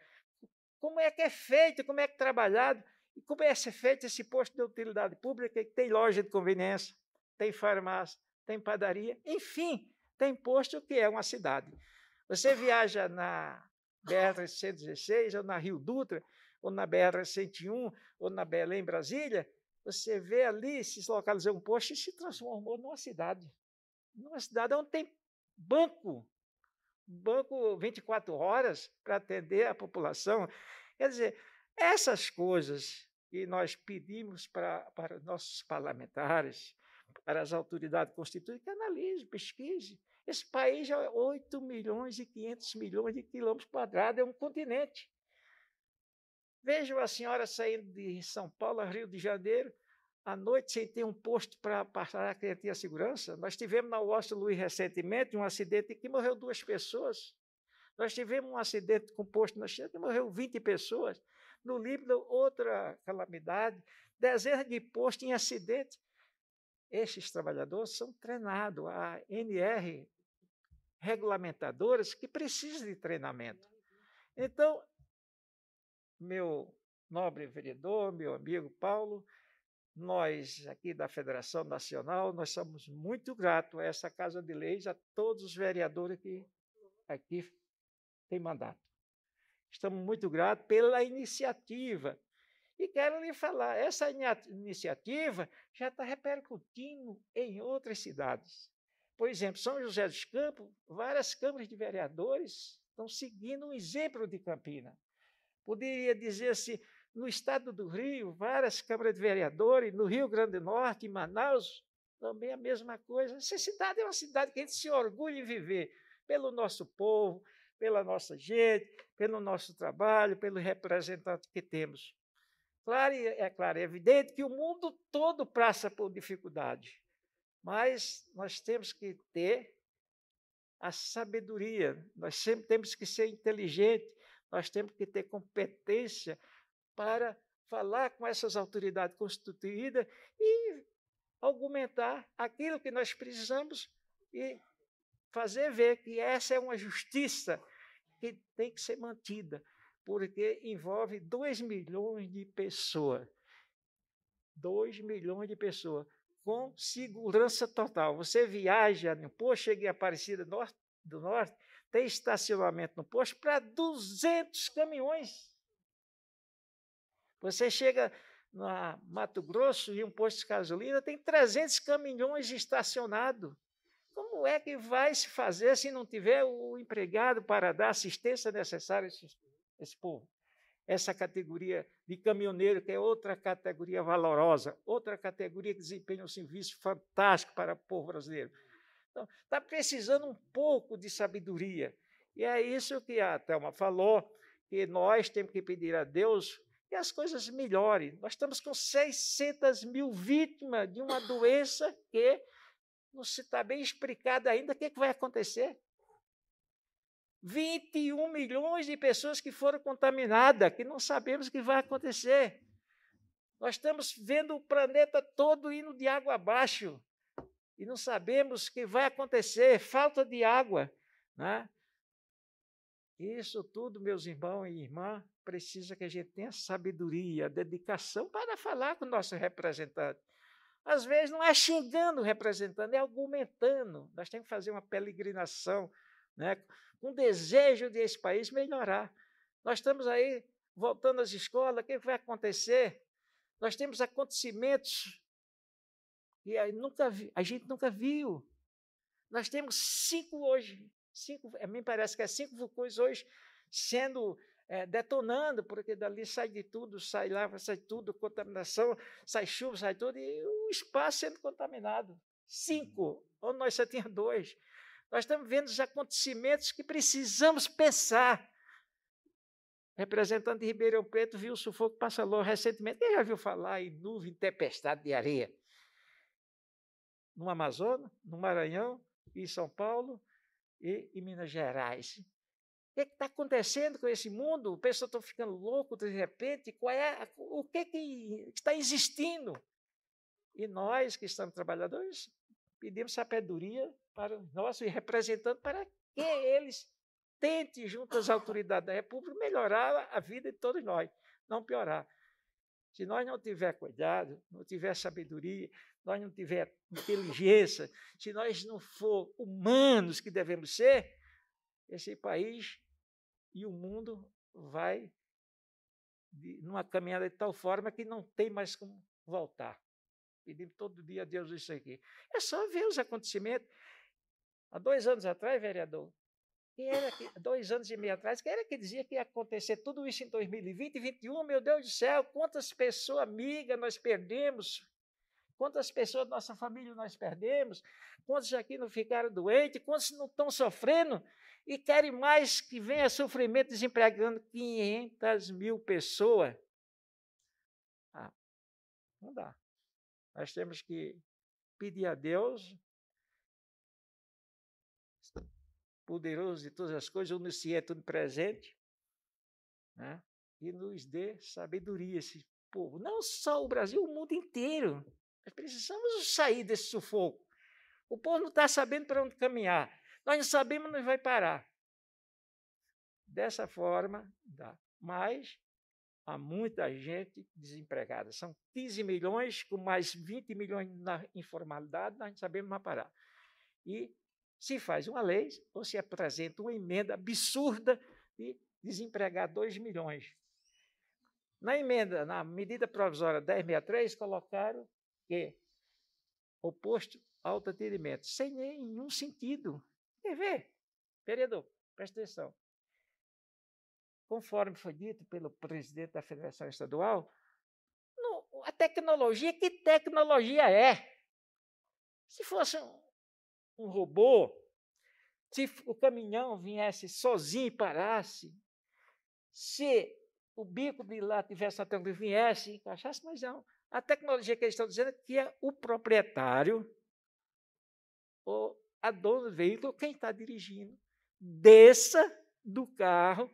Como é que é feito, como é que é trabalhado, e como é que é feito esse posto de utilidade pública que tem loja de conveniência, tem farmácia, tem padaria, enfim, tem posto que é uma cidade. Você viaja na br 116 ou na Rio Dutra, ou na BR-101, ou na Belém, Brasília, você vê ali se localizou um posto e se transformou numa cidade. Numa cidade onde tem banco, banco 24 horas para atender a população. Quer dizer, essas coisas que nós pedimos para, para nossos parlamentares, para as autoridades constituídas, que analisem, pesquise esse país é 8 milhões e 500 milhões de quilômetros quadrados, é um continente. Vejam a senhora saindo de São Paulo, Rio de Janeiro, à noite sem ter um posto para passar a criatura segurança. Nós tivemos na Oeste Luiz recentemente um acidente que morreu duas pessoas. Nós tivemos um acidente com posto na China que morreu 20 pessoas. No Líbano, outra calamidade. Dezenas de postos em acidente. Esses trabalhadores são treinados. A NR regulamentadoras que precisam de treinamento. Uhum. Então, meu nobre vereador, meu amigo Paulo, nós aqui da Federação Nacional, nós somos muito gratos a essa Casa de Leis, a todos os vereadores que aqui têm mandato. Estamos muito gratos pela iniciativa. E quero lhe falar, essa iniciativa já está repercutindo em outras cidades. Por exemplo, São José dos Campos, várias câmaras de vereadores estão seguindo um exemplo de Campina. Poderia dizer-se, assim, no estado do Rio, várias câmaras de vereadores, no Rio Grande do Norte, em Manaus, também a mesma coisa. Essa cidade é uma cidade que a gente se orgulha em viver, pelo nosso povo, pela nossa gente, pelo nosso trabalho, pelo representante que temos. Claro, é claro, é evidente que o mundo todo passa por dificuldade. Mas nós temos que ter a sabedoria, nós sempre temos que ser inteligente, nós temos que ter competência para falar com essas autoridades constituídas e argumentar aquilo que nós precisamos e fazer ver que essa é uma justiça que tem que ser mantida, porque envolve 2 milhões de pessoas. 2 milhões de pessoas com segurança total. Você viaja no posto, chega em Aparecida do Norte, tem estacionamento no posto para 200 caminhões. Você chega no Mato Grosso e um posto de gasolina tem 300 caminhões estacionados. Como é que vai se fazer se não tiver o empregado para dar a assistência necessária a esse, a esse povo? Essa categoria de caminhoneiro, que é outra categoria valorosa, outra categoria que desempenha um serviço fantástico para o povo brasileiro. Então, está precisando um pouco de sabedoria. E é isso que a Thelma falou, que nós temos que pedir a Deus que as coisas melhorem. Nós estamos com 600 mil vítimas de uma doença que não se está bem explicada ainda o que, é que vai acontecer. 21 milhões de pessoas que foram contaminadas, que não sabemos o que vai acontecer. Nós estamos vendo o planeta todo indo de água abaixo e não sabemos o que vai acontecer falta de água. Né? Isso tudo, meus irmãos e irmãs, precisa que a gente tenha sabedoria, dedicação para falar com o nosso representante. Às vezes não é xingando o representante, é argumentando. Nós temos que fazer uma peregrinação né? com desejo de esse país melhorar. Nós estamos aí voltando às escolas, o que vai acontecer? Nós temos acontecimentos que nunca vi, a gente nunca viu. Nós temos cinco hoje, cinco, a mim parece que é cinco vulcões hoje sendo é, detonando, porque dali sai de tudo, sai lava, sai tudo, contaminação, sai chuva, sai tudo, e o espaço sendo contaminado. Uhum. Cinco, onde nós só tínhamos dois. Nós estamos vendo os acontecimentos que precisamos pensar. Representante de Ribeirão Preto viu o sufoco passar longe recentemente. Quem já viu falar em nuvem, tempestade de areia? No Amazonas, no Maranhão, em São Paulo e em Minas Gerais. O que é está acontecendo com esse mundo? O pessoal está ficando louco de repente. Qual é, o que, é que está existindo? E nós que estamos trabalhadores pedimos sabedoria para os nossos representantes, para que eles tentem, junto às autoridades da República, melhorar a vida de todos nós, não piorar. Se nós não tiver cuidado, não tiver sabedoria, nós não tiver inteligência, se nós não for humanos que devemos ser, esse país e o mundo vai numa caminhada de tal forma que não tem mais como voltar pedimos todo dia a Deus isso aqui. É só ver os acontecimentos. Há dois anos atrás, vereador, quem era que, dois anos e meio atrás, quem era que dizia que ia acontecer tudo isso em 2020 e 2021? Meu Deus do céu, quantas pessoas amigas nós perdemos, quantas pessoas da nossa família nós perdemos, quantos aqui não ficaram doentes, quantos não estão sofrendo e querem mais que venha sofrimento desempregando 500 mil pessoas. Ah, não dá. Nós temos que pedir a Deus, poderoso de todas as coisas, onisciente, é, onipresente, né? e nos dê sabedoria esse povo. Não só o Brasil, o mundo inteiro. Nós precisamos sair desse sufoco. O povo não está sabendo para onde caminhar. Nós não sabemos onde vai parar. Dessa forma, dá. Mas há muita gente desempregada. São 15 milhões, com mais 20 milhões na informalidade, nós não sabemos mais parar. E se faz uma lei ou se apresenta uma emenda absurda de desempregar 2 milhões. Na emenda, na medida provisória 1063, colocaram que oposto ao atendimento, sem nenhum sentido. Quer ver? Vereador, presta atenção conforme foi dito pelo presidente da Federação Estadual, no, a tecnologia, que tecnologia é? Se fosse um, um robô, se o caminhão viesse sozinho e parasse, se o bico de lá tivesse até onde viesse, encaixasse, mas não. A tecnologia que eles estão dizendo é que é o proprietário, ou a dona do veículo, quem está dirigindo. Desça do carro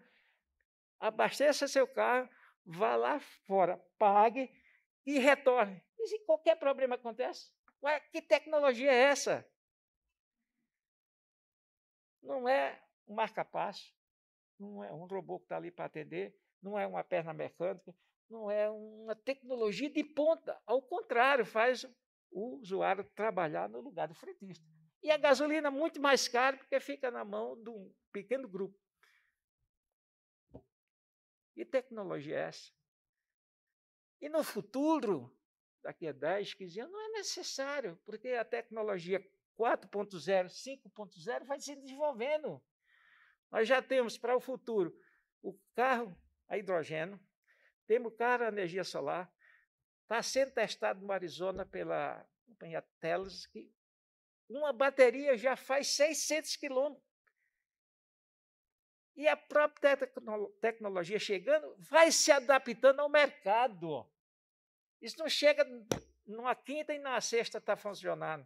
abasteça seu carro, vá lá fora, pague e retorne. E se qualquer problema acontece? Ué, que tecnologia é essa? Não é um marca-passo, não é um robô que está ali para atender, não é uma perna mecânica, não é uma tecnologia de ponta. Ao contrário, faz o usuário trabalhar no lugar do fretista. E a gasolina é muito mais cara porque fica na mão de um pequeno grupo. Que tecnologia é essa? E no futuro, daqui a 10, 15 anos, não é necessário, porque a tecnologia 4.0, 5.0 vai se desenvolvendo. Nós já temos para o futuro o carro a hidrogênio, temos o carro a energia solar, está sendo testado no Arizona pela companhia Teles, que uma bateria já faz 600 quilômetros e a própria tecno tecnologia chegando vai se adaptando ao mercado. Isso não chega numa quinta e na sexta está funcionando.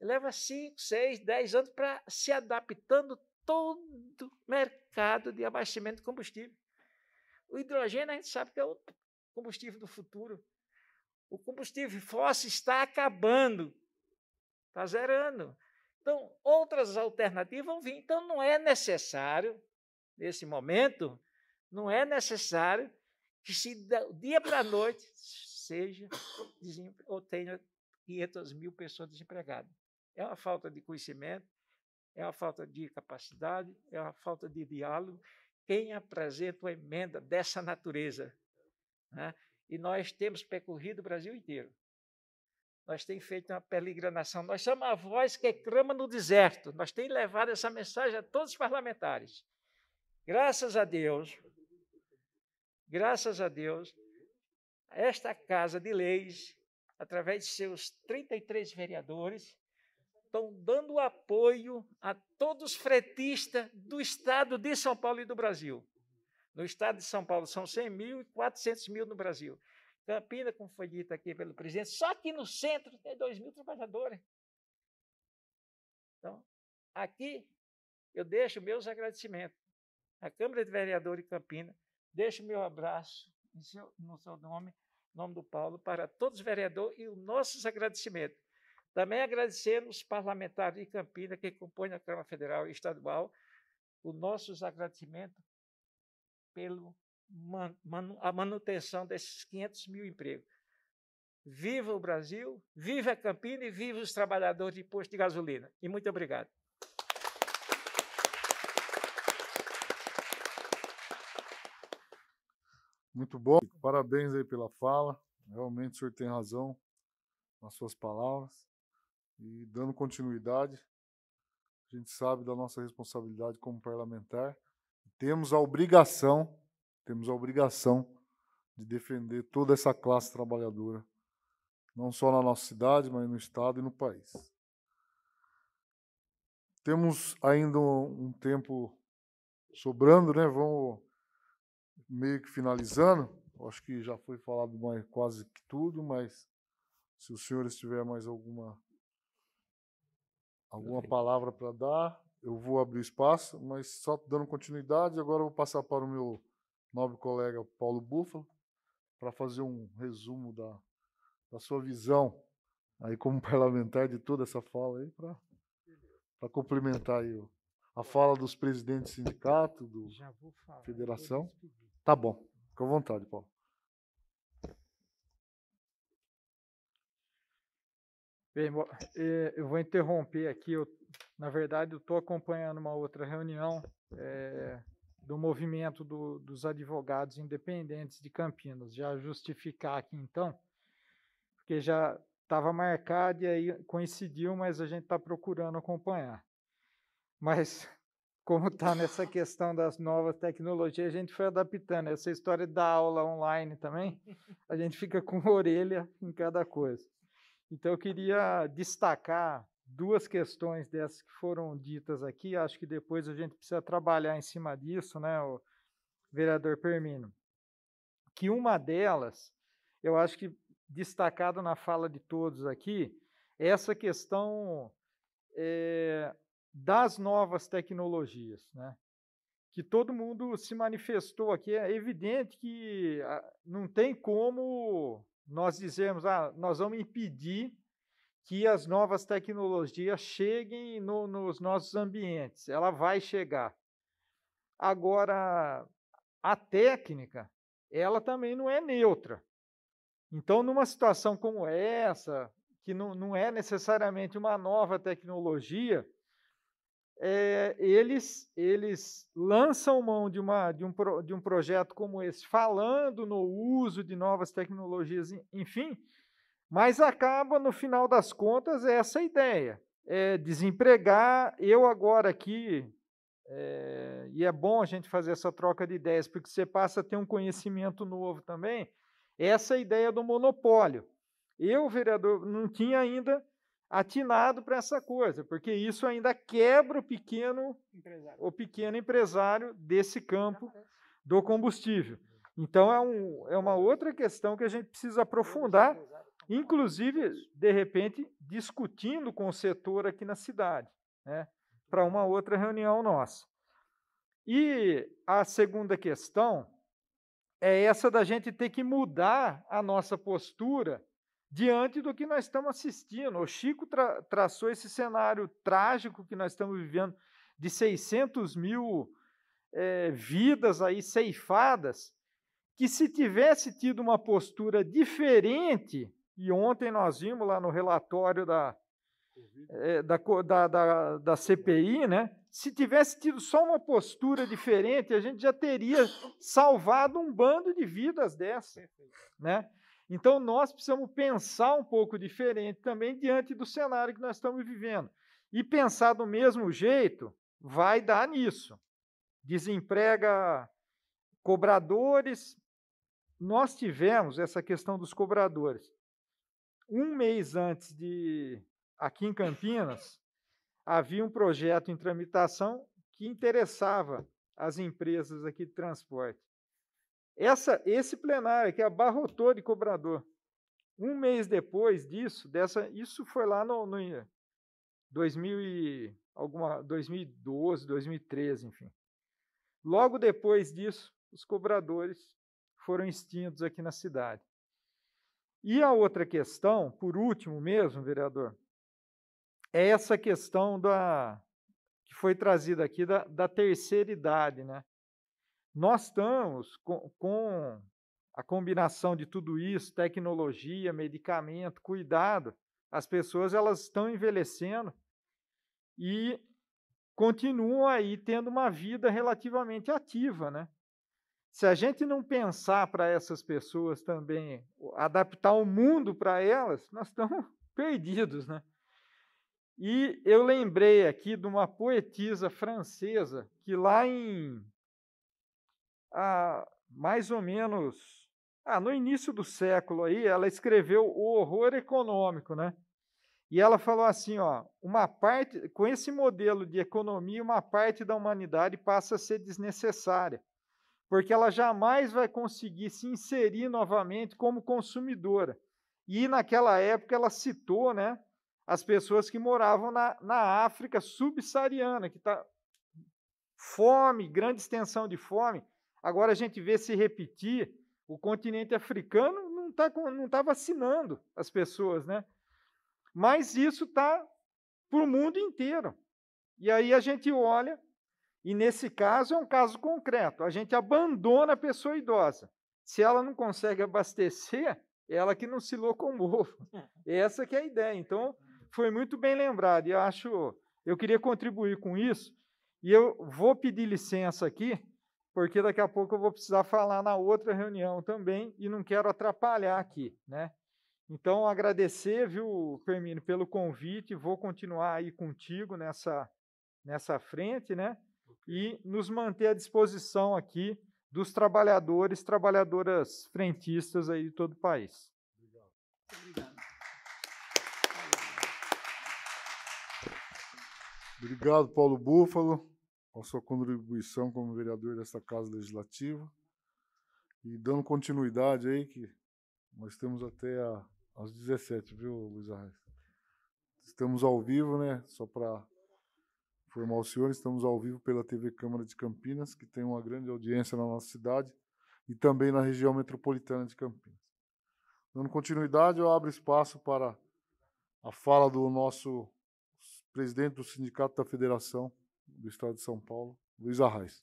Leva cinco, seis, dez anos para se adaptando todo o mercado de abastecimento de combustível. O hidrogênio a gente sabe que é o combustível do futuro. O combustível fóssil está acabando, está zerando. Então, outras alternativas vão vir. Então, não é necessário nesse momento, não é necessário que se do dia para a noite seja ou tenha 500 mil pessoas desempregadas. É uma falta de conhecimento, é uma falta de capacidade, é uma falta de diálogo. Quem apresenta uma emenda dessa natureza? Né? E nós temos percorrido o Brasil inteiro. Nós temos feito uma peregrinação. Nós somos a voz que clama no deserto. Nós temos levado essa mensagem a todos os parlamentares. Graças a Deus, graças a Deus, esta Casa de Leis, através de seus 33 vereadores, estão dando apoio a todos os fretistas do estado de São Paulo e do Brasil. No estado de São Paulo são 100 mil e 400 mil no Brasil. Campina, como foi dito aqui pelo presidente, só aqui no centro tem 2 mil trabalhadores. Então, aqui eu deixo meus agradecimentos a Câmara de Vereadores de Campinas. Deixo meu abraço seu, no seu nome, nome do Paulo, para todos os vereadores e os nossos agradecimentos. Também agradecendo os parlamentares de Campinas que compõem a Câmara Federal e Estadual, os nossos agradecimentos pela manutenção desses 500 mil empregos. Viva o Brasil, viva a Campinas e viva os trabalhadores de posto de gasolina. E muito obrigado. Muito bom. Parabéns aí pela fala. Realmente o senhor tem razão nas suas palavras. E dando continuidade, a gente sabe da nossa responsabilidade como parlamentar. Temos a obrigação, temos a obrigação de defender toda essa classe trabalhadora, não só na nossa cidade, mas no estado e no país. Temos ainda um tempo sobrando, né? Vamos meio que finalizando, acho que já foi falado mais, quase que tudo, mas se o senhor tiver mais alguma alguma palavra para dar, eu vou abrir espaço, mas só dando continuidade, agora eu vou passar para o meu nobre colega Paulo Búfalo para fazer um resumo da, da sua visão aí como parlamentar de toda essa fala aí para complementar aí a fala dos presidentes do sindicato, do federação. Tá bom. Fica à vontade, Paulo. Bem, eh, eu vou interromper aqui. Eu, na verdade, eu estou acompanhando uma outra reunião é, do movimento do, dos advogados independentes de Campinas. Já justificar aqui, então, porque já estava marcado e aí coincidiu, mas a gente está procurando acompanhar. Mas como está nessa questão das novas tecnologias, a gente foi adaptando. Essa história da aula online também, a gente fica com orelha em cada coisa. Então, eu queria destacar duas questões dessas que foram ditas aqui. Acho que depois a gente precisa trabalhar em cima disso, né, o vereador Permino? Que uma delas, eu acho que destacado na fala de todos aqui, é essa questão é, das novas tecnologias, né? que todo mundo se manifestou aqui. É evidente que ah, não tem como nós dizermos, ah, nós vamos impedir que as novas tecnologias cheguem no, nos nossos ambientes. Ela vai chegar. Agora, a técnica, ela também não é neutra. Então, numa situação como essa, que não, não é necessariamente uma nova tecnologia, é, eles, eles lançam mão de, uma, de, um pro, de um projeto como esse, falando no uso de novas tecnologias, enfim, mas acaba, no final das contas, é essa ideia. É desempregar, eu agora aqui, é, e é bom a gente fazer essa troca de ideias, porque você passa a ter um conhecimento novo também, essa ideia do monopólio. Eu, vereador, não tinha ainda atinado para essa coisa, porque isso ainda quebra o pequeno empresário, o pequeno empresário desse campo do combustível. Então é, um, é uma outra questão que a gente precisa aprofundar, inclusive de repente discutindo com o setor aqui na cidade, né, para uma outra reunião nossa. E a segunda questão é essa da gente ter que mudar a nossa postura diante do que nós estamos assistindo. O Chico tra traçou esse cenário trágico que nós estamos vivendo de 600 mil é, vidas aí ceifadas, que se tivesse tido uma postura diferente, e ontem nós vimos lá no relatório da, é, da, da, da, da, CPI, né? Se tivesse tido só uma postura diferente, a gente já teria salvado um bando de vidas dessa, né? Então, nós precisamos pensar um pouco diferente também diante do cenário que nós estamos vivendo. E pensar do mesmo jeito vai dar nisso. Desemprega cobradores. Nós tivemos essa questão dos cobradores. Um mês antes de, aqui em Campinas, havia um projeto em tramitação que interessava as empresas aqui de transporte. Essa, esse plenário que abarrotou de cobrador. Um mês depois disso, dessa, isso foi lá no, no 2000 e alguma 2012, 2013, enfim. Logo depois disso, os cobradores foram extintos aqui na cidade. E a outra questão, por último mesmo, vereador, é essa questão da que foi trazida aqui da, da terceira idade, né? Nós estamos com, com a combinação de tudo isso, tecnologia, medicamento, cuidado, as pessoas elas estão envelhecendo e continuam aí tendo uma vida relativamente ativa, né? Se a gente não pensar para essas pessoas também, adaptar o mundo para elas, nós estamos perdidos, né? E eu lembrei aqui de uma poetisa francesa que lá em a ah, mais ou menos ah, no início do século aí, ela escreveu O Horror Econômico, né? E ela falou assim, ó, uma parte com esse modelo de economia, uma parte da humanidade passa a ser desnecessária, porque ela jamais vai conseguir se inserir novamente como consumidora. E naquela época ela citou, né, as pessoas que moravam na, na África subsaariana, que está fome, grande extensão de fome, Agora a gente vê se repetir, o continente africano não está não tá vacinando as pessoas, né? Mas isso está para o mundo inteiro. E aí a gente olha, e nesse caso é um caso concreto, a gente abandona a pessoa idosa. Se ela não consegue abastecer, é ela que não se locomove. Essa que é a ideia. Então, foi muito bem lembrado. E eu acho, eu queria contribuir com isso. E eu vou pedir licença aqui porque daqui a pouco eu vou precisar falar na outra reunião também e não quero atrapalhar aqui, né? Então, agradecer, viu, Fermino, pelo convite, vou continuar aí contigo nessa, nessa frente, né? E nos manter à disposição aqui dos trabalhadores, trabalhadoras frentistas aí de todo o país. Obrigado. Obrigado, Paulo Búfalo a sua contribuição como vereador desta Casa Legislativa. E dando continuidade aí, que nós temos até a, às 17, viu, Luiz Arraes? Estamos ao vivo, né? Só para informar os senhores, estamos ao vivo pela TV Câmara de Campinas, que tem uma grande audiência na nossa cidade e também na região metropolitana de Campinas. Dando continuidade, eu abro espaço para a fala do nosso presidente do Sindicato da Federação, do Estado de São Paulo, Luiz Arraes.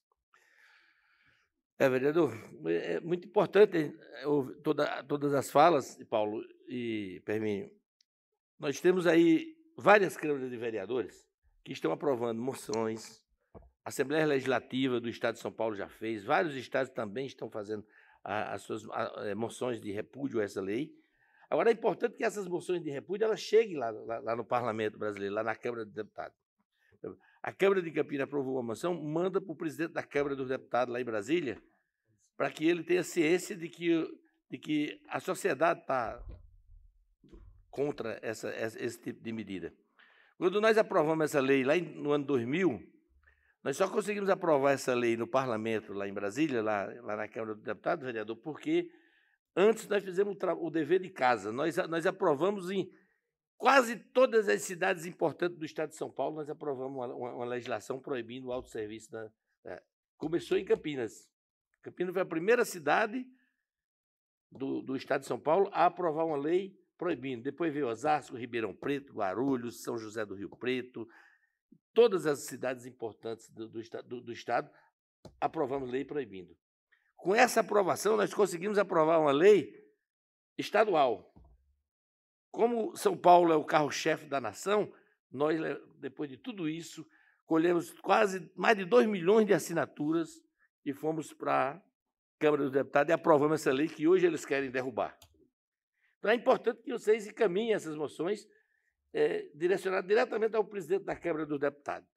É, vereador, é, é muito importante é, toda, todas as falas, Paulo e Permínio. Nós temos aí várias câmaras de vereadores que estão aprovando moções. A Assembleia Legislativa do Estado de São Paulo já fez, vários estados também estão fazendo a, as suas a, é, moções de repúdio a essa lei. Agora, é importante que essas moções de repúdio elas cheguem lá, lá, lá no Parlamento brasileiro, lá na Câmara de Deputados. A Câmara de Campinas aprovou uma moção, manda para o presidente da Câmara dos Deputados lá em Brasília, para que ele tenha ciência de que, de que a sociedade está contra essa, esse tipo de medida. Quando nós aprovamos essa lei lá no ano 2000, nós só conseguimos aprovar essa lei no parlamento, lá em Brasília, lá, lá na Câmara dos Deputados, vereador, porque antes nós fizemos o, o dever de casa. Nós, nós aprovamos em Quase todas as cidades importantes do estado de São Paulo, nós aprovamos uma, uma, uma legislação proibindo o autosserviço. começou em Campinas. Campinas foi a primeira cidade do, do estado de São Paulo a aprovar uma lei proibindo. Depois veio Osasco, Ribeirão Preto, Guarulhos, São José do Rio Preto. Todas as cidades importantes do, do, do, do estado aprovamos lei proibindo. Com essa aprovação, nós conseguimos aprovar uma lei estadual como São Paulo é o carro-chefe da nação, nós, depois de tudo isso, colhemos quase mais de 2 milhões de assinaturas e fomos para a Câmara dos Deputados e aprovamos essa lei que hoje eles querem derrubar. Então é importante que vocês encaminhem essas moções é, direcionadas diretamente ao presidente da Câmara dos Deputados.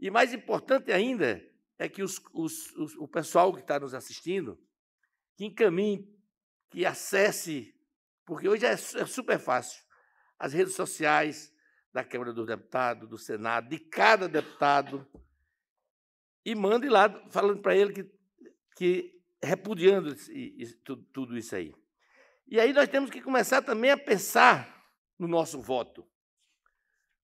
E mais importante ainda é que os, os, os, o pessoal que está nos assistindo que encaminhe, que acesse porque hoje é, é, super fácil. As redes sociais da Câmara dos Deputados, do Senado, de cada deputado, e mande lá falando para ele que, que repudiando tudo isso aí. E aí nós temos que começar também a pensar no nosso voto.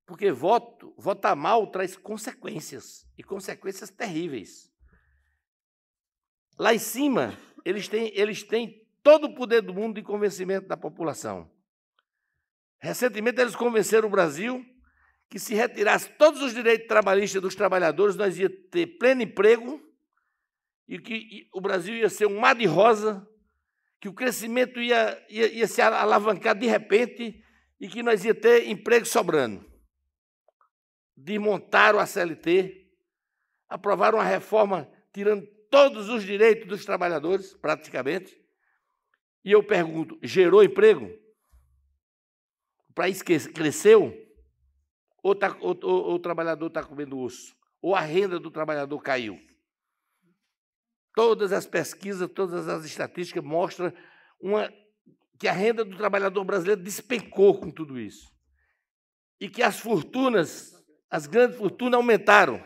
Porque voto, votar mal traz consequências, e consequências terríveis. Lá em cima, eles têm, eles têm todo o poder do mundo de convencimento da população. Recentemente, eles convenceram o Brasil que se retirasse todos os direitos trabalhistas dos trabalhadores, nós ia ter pleno emprego e que o Brasil ia ser um mar de rosa, que o crescimento ia, ia, ia se alavancar de repente e que nós ia ter emprego sobrando. Desmontaram a CLT, aprovaram a reforma tirando todos os direitos dos trabalhadores, praticamente, e eu pergunto: gerou emprego? O país cresceu? Ou, tá, ou, ou, ou o trabalhador está comendo osso? Ou a renda do trabalhador caiu? Todas as pesquisas, todas as estatísticas mostram uma, que a renda do trabalhador brasileiro despencou com tudo isso. E que as fortunas, as grandes fortunas aumentaram.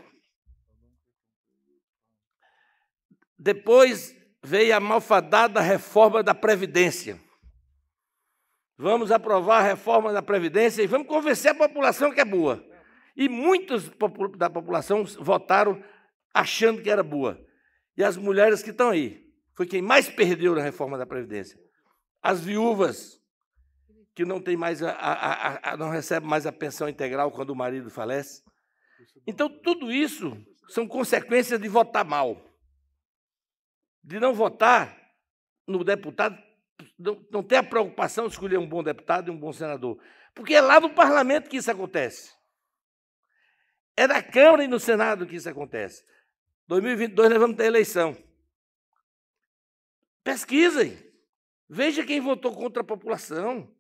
Depois veio a malfadada reforma da Previdência. Vamos aprovar a reforma da Previdência e vamos convencer a população que é boa. E muitos da população votaram achando que era boa. E as mulheres que estão aí, foi quem mais perdeu na reforma da Previdência. As viúvas, que não tem mais a, a, a, não recebe mais a pensão integral quando o marido falece. Então, tudo isso são consequências de votar mal de não votar no deputado, não, ter a preocupação de escolher um bom deputado e um bom senador. Porque é lá no parlamento que isso acontece. É na Câmara e no Senado que isso acontece. 2022 nós vamos ter eleição. Pesquisem. Veja quem votou contra a população.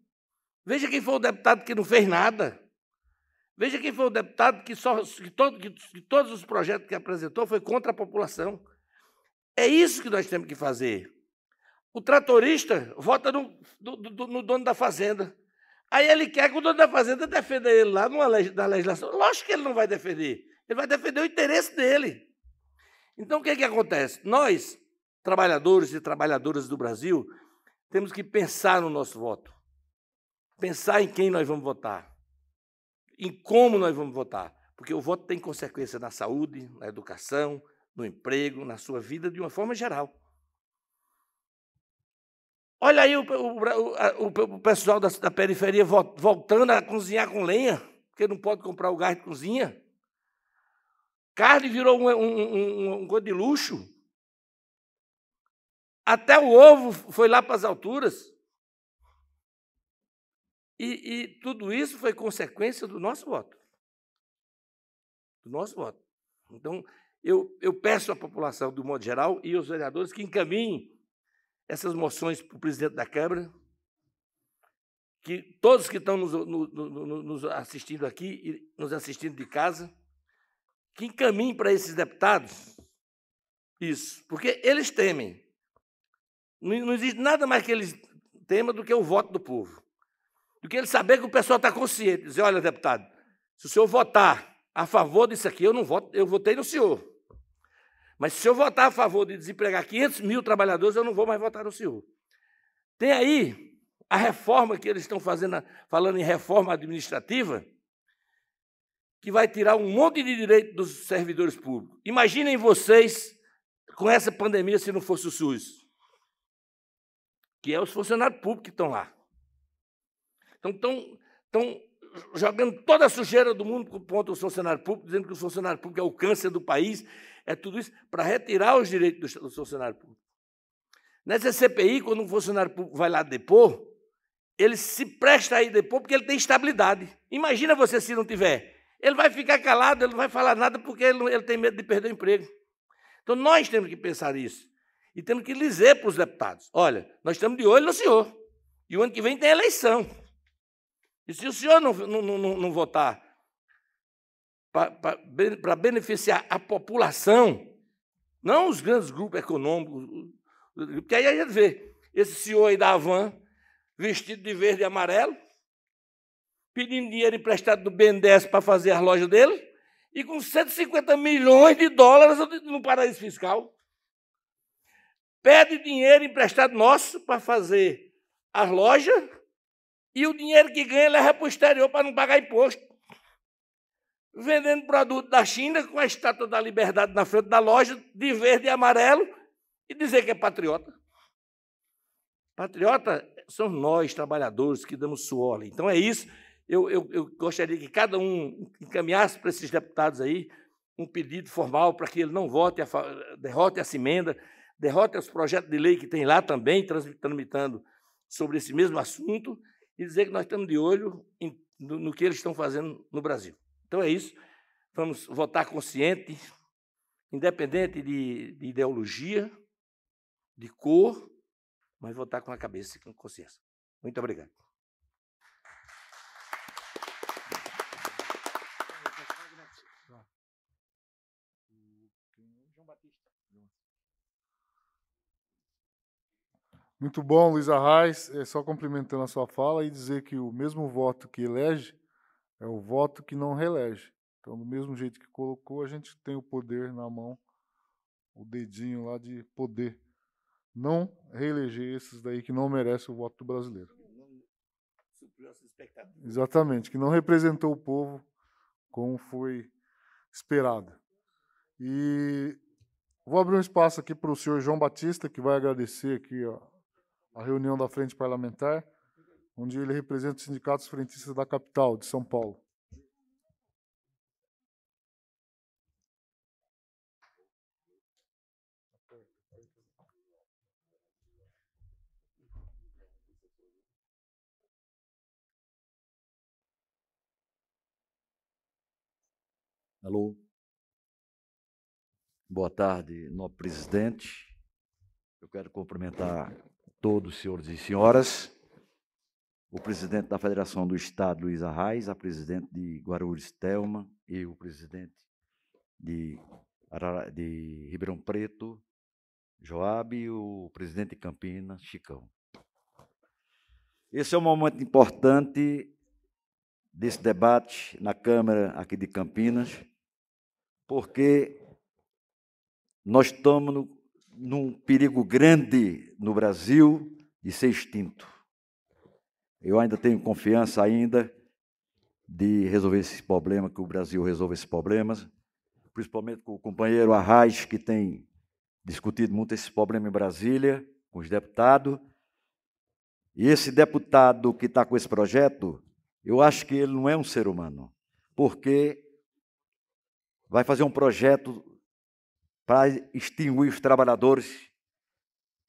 Veja quem foi o deputado que não fez nada. Veja quem foi o deputado que, só, que, todo, que, que todos os projetos que apresentou foi contra a população. É isso que nós temos que fazer. O tratorista vota no, no dono da fazenda. Aí ele quer que o dono da fazenda defenda ele lá numa leg, na legislação. Lógico que ele não vai defender. Ele vai defender o interesse dele. Então, o que, é que acontece? Nós, trabalhadores e trabalhadoras do Brasil, temos que pensar no nosso voto. Pensar em quem nós vamos votar. Em como nós vamos votar. Porque o voto tem consequência na saúde, na educação, no emprego, na sua vida, de uma forma geral. Olha aí o, o, o, o pessoal da, da, periferia voltando a cozinhar com lenha, porque não pode comprar o gás de cozinha. Carne virou um, um, um, um coisa de luxo. Até o ovo foi lá para as alturas. E, e, tudo isso foi consequência do nosso voto. Do nosso voto. Então, eu, eu peço à população, do modo geral, e aos vereadores que encaminhem essas moções para o presidente da Câmara, que todos que estão nos, no, no, nos assistindo aqui e nos assistindo de casa, que encaminhem para esses deputados isso, porque eles temem. Não, não existe nada mais que eles temam do que o voto do povo. Do que eles saber que o pessoal está consciente, dizer, olha, deputado, se o senhor votar a favor disso aqui, eu não voto, eu votei no senhor. Mas se eu votar a favor de desempregar 500 mil trabalhadores, eu não vou mais votar no senhor. Tem aí a reforma que eles estão fazendo, falando em reforma administrativa, que vai tirar um monte de direito dos servidores públicos. Imaginem vocês com essa pandemia se não fosse o SUS, que é os funcionários públicos que estão lá. Então, estão, estão jogando toda a sujeira do mundo contra o funcionário público, dizendo que o funcionário público é o câncer do país, é tudo isso para retirar os direitos do funcionário público. Nessa CPI, quando um funcionário público vai lá depor, ele se presta a ir depor porque ele tem estabilidade. Imagina você se não tiver. Ele vai ficar calado, ele não vai falar nada porque ele, ele tem medo de perder o emprego. Então nós temos que pensar isso. E temos que dizer para os deputados: olha, nós estamos de olho no senhor. E o ano que vem tem eleição. E se o senhor não, não, não, não votar para beneficiar a população, não os grandes grupos econômicos, porque aí a gente vê esse senhor aí da Havan, vestido de verde e amarelo, pedindo dinheiro emprestado do BNDES para fazer a loja dele, e com 150 milhões de dólares no paraíso fiscal. Pede dinheiro emprestado nosso para fazer as lojas, e o dinheiro que ganha leva para o exterior para não pagar imposto. Vendendo produto da China com a estátua da liberdade na frente da loja, de verde e amarelo, e dizer que é patriota. Patriota são nós, trabalhadores, que damos suor. Então é isso. Eu, eu, eu gostaria que cada um encaminhasse para esses deputados aí um pedido formal para que ele não vote, a, derrote essa emenda, derrote os projetos de lei que tem lá também, transmitando sobre esse mesmo assunto e dizer que nós estamos de olho em, no, no que eles estão fazendo no Brasil. Então é isso. Vamos votar consciente, independente de, de ideologia, de cor, mas votar com a cabeça e com consciência. Muito obrigado. Muito bom, Luiz Arraes. É só complementando a sua fala e dizer que o mesmo voto que elege é o voto que não reelege. Então, do mesmo jeito que colocou, a gente tem o poder na mão, o dedinho lá de poder não reeleger esses daí que não merecem o voto do brasileiro. Exatamente, que não representou o povo como foi esperado. E vou abrir um espaço aqui para o senhor João Batista, que vai agradecer aqui ó, a reunião da Frente Parlamentar, onde ele representa os sindicatos frentistas da capital, de São Paulo. Alô? Boa tarde, nobre presidente. Eu quero cumprimentar todos, senhores e senhoras. O presidente da Federação do Estado, Luiz Arraes, a presidente de Guarulhos, Telma, e o presidente de, Arara, de Ribeirão Preto, Joab, e o presidente de Campinas, Chicão. Esse é um momento importante desse debate na Câmara aqui de Campinas, porque nós estamos no num perigo grande no Brasil de ser extinto. Eu ainda tenho confiança ainda de resolver esse problema, que o Brasil resolva esses problemas, principalmente com o companheiro Arraes, que tem discutido muito esse problema em Brasília, com os deputados. E esse deputado que está com esse projeto, eu acho que ele não é um ser humano, porque vai fazer um projeto para extinguir os trabalhadores,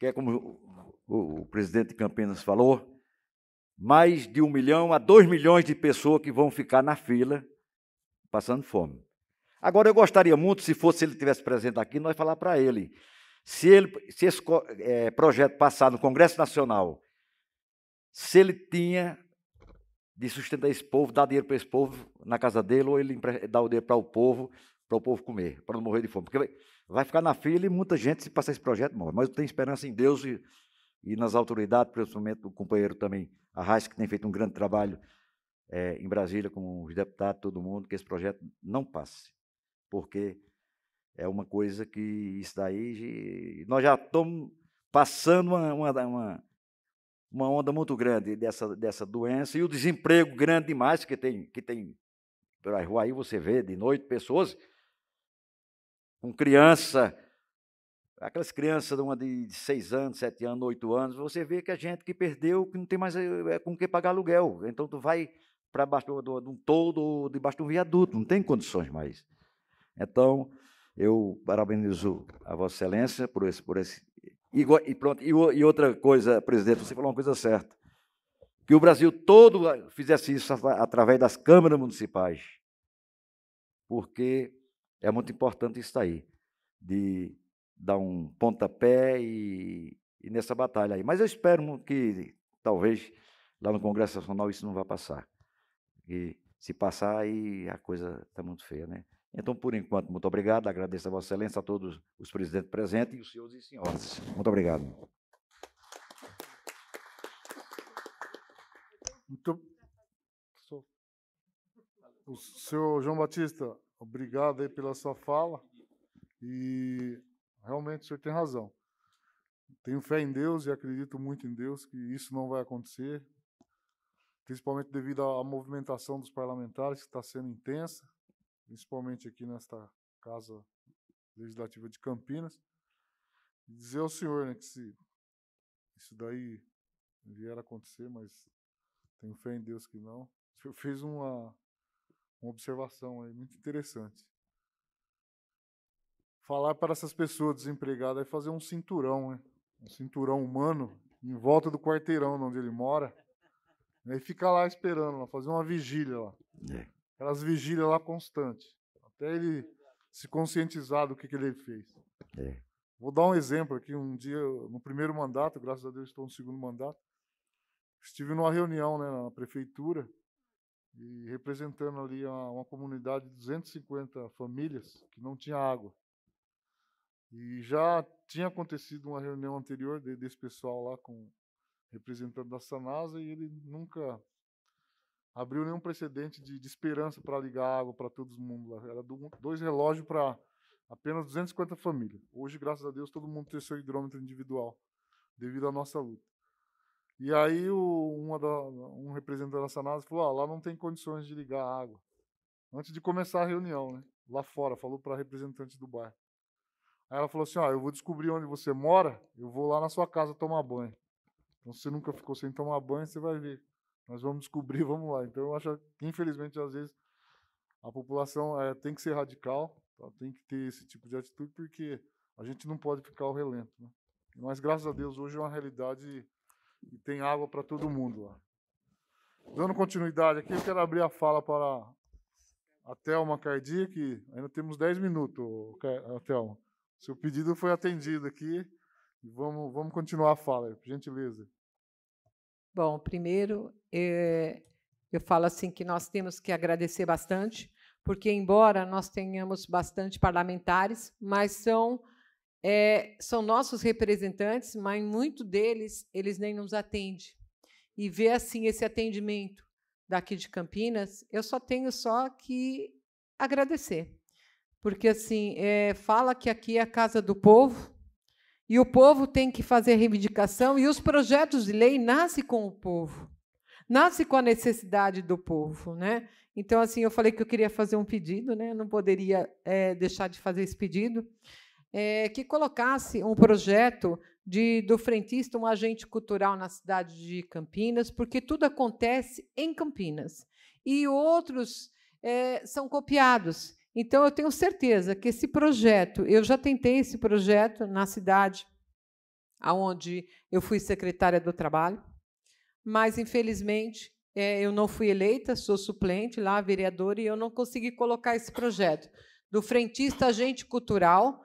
que é como o, o presidente Campinas falou, mais de um milhão a dois milhões de pessoas que vão ficar na fila passando fome. Agora, eu gostaria muito, se fosse se ele tivesse presente aqui, nós falar para ele. Se, ele, se esse é, projeto passar no Congresso Nacional, se ele tinha de sustentar esse povo, dar dinheiro para esse povo na casa dele, ou ele dá o dinheiro para o povo, para o povo comer, para não morrer de fome. Porque vai, ficar na fila e muita gente, se passar esse projeto, morre. Mas eu tenho esperança em Deus e, e nas autoridades, principalmente o companheiro também, Arraes, que tem feito um grande trabalho é, em Brasília, com os deputados, todo mundo, que esse projeto não passe. Porque é uma coisa que está aí. Nós já estamos passando uma, uma, uma, onda muito grande dessa, dessa doença e o desemprego grande demais que tem, que tem pela rua aí você vê de noite pessoas com criança, aquelas crianças uma de seis anos, sete anos, oito anos, você vê que a é gente que perdeu, que não tem mais é, com que pagar aluguel. Então tu vai para baixo de um todo debaixo de um viaduto, não tem condições mais. Então, eu parabenizo a Vossa Excelência por esse. Por esse e, e pronto, e, e outra coisa, presidente, você falou uma coisa certa. Que o Brasil todo fizesse isso através das câmaras municipais. Porque é muito importante isso aí, de dar um pontapé e, e nessa batalha aí. Mas eu espero que talvez lá no Congresso Nacional isso não vá passar. E se passar, aí a coisa está muito feia, né? Então, por enquanto, muito obrigado. Agradeço a Vossa Excelência, a todos os presidentes presentes e os senhores e senhoras. Muito obrigado. Muito... O senhor João Batista, Obrigado aí pela sua fala. E realmente o senhor tem razão. Tenho fé em Deus e acredito muito em Deus que isso não vai acontecer, principalmente devido à movimentação dos parlamentares que está sendo intensa, principalmente aqui nesta casa legislativa de Campinas. E dizer ao senhor né, que se isso daí vier a acontecer, mas tenho fé em Deus que não. O senhor fez uma uma observação aí muito interessante. Falar para essas pessoas desempregadas é fazer um cinturão, né? um cinturão humano em volta do quarteirão onde ele mora, né? e ficar lá esperando, lá, fazer uma vigília lá. É. Aquelas vigílias lá constantes até ele se conscientizar do que, que ele fez. É. Vou dar um exemplo aqui. Um dia, no primeiro mandato, graças a Deus estou no segundo mandato, estive numa reunião né, na prefeitura e representando ali uma, uma, comunidade de 250 famílias que não tinha água. E já tinha acontecido uma reunião anterior de, desse pessoal lá com representante da Sanasa e ele nunca abriu nenhum precedente de, de esperança para ligar água para todo mundo lá. Era do, dois relógios para apenas 250 famílias. Hoje, graças a Deus, todo mundo tem seu hidrômetro individual devido à nossa luta. E aí o, uma da, um representante da Sanasa falou: ah, lá não tem condições de ligar a água. Antes de começar a reunião, né? Lá fora, falou para a representante do bairro. Aí ela falou assim: ó, eu vou descobrir onde você mora, eu vou lá na sua casa tomar banho. Então, se você nunca ficou sem tomar banho, você vai ver. Nós vamos descobrir, vamos lá. Então, eu acho que, infelizmente, às vezes, a população é, tem que ser radical, tá? tem que ter esse tipo de atitude, porque a gente não pode ficar ao relento. Né? Mas, graças a Deus, hoje é uma realidade e tem água para todo mundo lá. Dando continuidade aqui, eu quero abrir a fala para a Thelma Cardia, que ainda temos 10 minutos, Thelma. Seu pedido foi atendido aqui. Vamos, vamos continuar a fala, por gentileza. Bom, primeiro, é, eu falo assim que nós temos que agradecer bastante, porque, embora nós tenhamos bastante parlamentares, mas são é, são nossos representantes, mas muito deles eles nem nos atendem. E ver assim esse atendimento daqui de Campinas, eu só tenho só que agradecer, porque assim é, fala que aqui é a casa do povo e o povo tem que fazer reivindicação e os projetos de lei nascem com o povo, nasce com a necessidade do povo, né? Então assim eu falei que eu queria fazer um pedido, né? não poderia é, deixar de fazer esse pedido é, que colocasse um projeto de, do frentista, um agente cultural na cidade de Campinas, porque tudo acontece em Campinas. E outros é, são copiados. Então, eu tenho certeza que esse projeto, eu já tentei esse projeto na cidade onde eu fui secretária do trabalho, mas, infelizmente, é, eu não fui eleita, sou suplente lá, vereadora, e eu não consegui colocar esse projeto do frentista agente cultural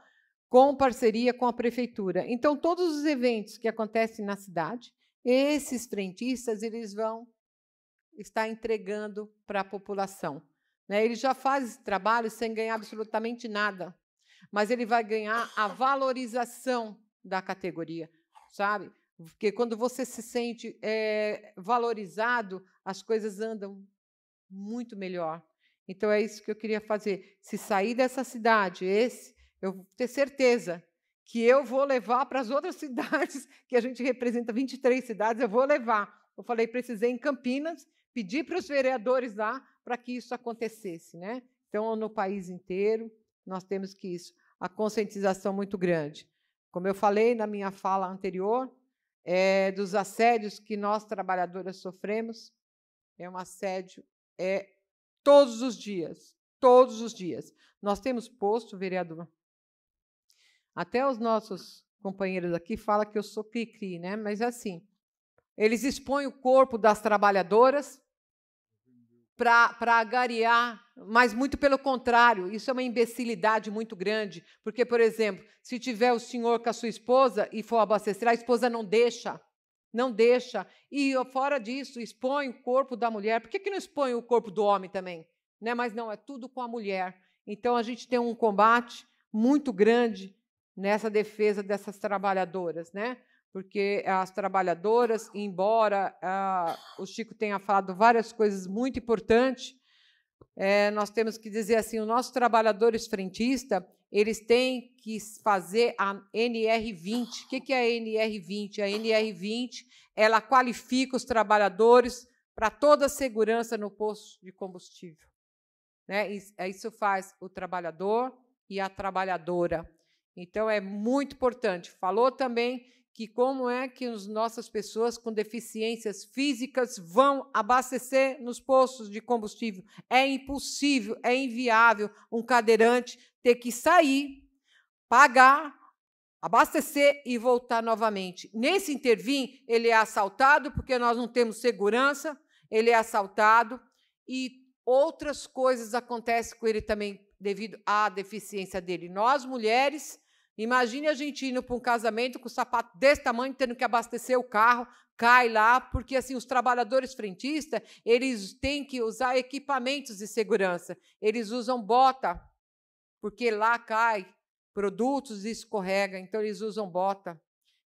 com parceria com a prefeitura. Então, todos os eventos que acontecem na cidade, esses frentistas eles vão estar entregando para a população. Né? Ele já faz esse trabalho sem ganhar absolutamente nada, mas ele vai ganhar a valorização da categoria, sabe? Porque quando você se sente é, valorizado, as coisas andam muito melhor. Então é isso que eu queria fazer. Se sair dessa cidade, esse eu ter certeza que eu vou levar para as outras cidades, que a gente representa 23 cidades, eu vou levar. Eu falei, precisei em Campinas, pedi para os vereadores lá para que isso acontecesse. Né? Então, no país inteiro, nós temos que isso, a conscientização muito grande. Como eu falei na minha fala anterior, é, dos assédios que nós, trabalhadoras, sofremos, é um assédio é, todos os dias, todos os dias. Nós temos posto, vereador, até os nossos companheiros aqui falam que eu sou cri-cri, né? Mas é assim, eles expõem o corpo das trabalhadoras para agariar, mas muito pelo contrário, isso é uma imbecilidade muito grande. Porque, por exemplo, se tiver o senhor com a sua esposa e for abastecer, a esposa não deixa não deixa. E fora disso, expõe o corpo da mulher. Por que, que não expõe o corpo do homem também? Né? Mas não, é tudo com a mulher. Então a gente tem um combate muito grande nessa defesa dessas trabalhadoras, né? Porque as trabalhadoras, embora ah, o Chico tenha falado várias coisas muito importantes, é, nós temos que dizer assim, os nossos trabalhadores frentistas, eles têm que fazer a NR20. O que é a NR20? A NR20 ela qualifica os trabalhadores para toda a segurança no posto de combustível. Né? Isso é, faz o trabalhador e a trabalhadora. Então é muito importante. Falou também que como é que as nossas pessoas com deficiências físicas vão abastecer nos postos de combustível. É impossível, é inviável um cadeirante ter que sair, pagar, abastecer e voltar novamente. Nesse intervir, ele é assaltado porque nós não temos segurança, ele é assaltado e outras coisas acontecem com ele também devido à deficiência dele. Nós mulheres Imagine a gente indo para um casamento com o sapato desse tamanho, tendo que abastecer o carro, cai lá, porque assim os trabalhadores frentistas, eles têm que usar equipamentos de segurança. Eles usam bota, porque lá cai produtos e escorrega, então eles usam bota.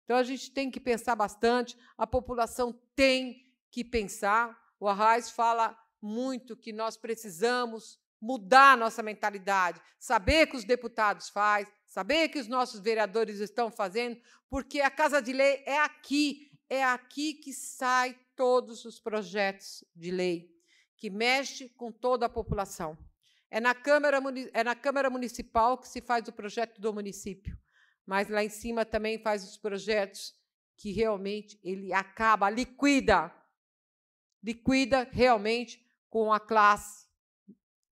Então a gente tem que pensar bastante, a população tem que pensar. O Arraes fala muito que nós precisamos mudar nossa mentalidade, saber que os deputados fazem, Saber que os nossos vereadores estão fazendo, porque a Casa de Lei é aqui, é aqui que sai todos os projetos de lei que mexe com toda a população. É na Câmara, é na Câmara Municipal que se faz o projeto do município, mas lá em cima também faz os projetos que realmente ele acaba, liquida, liquida realmente com a classe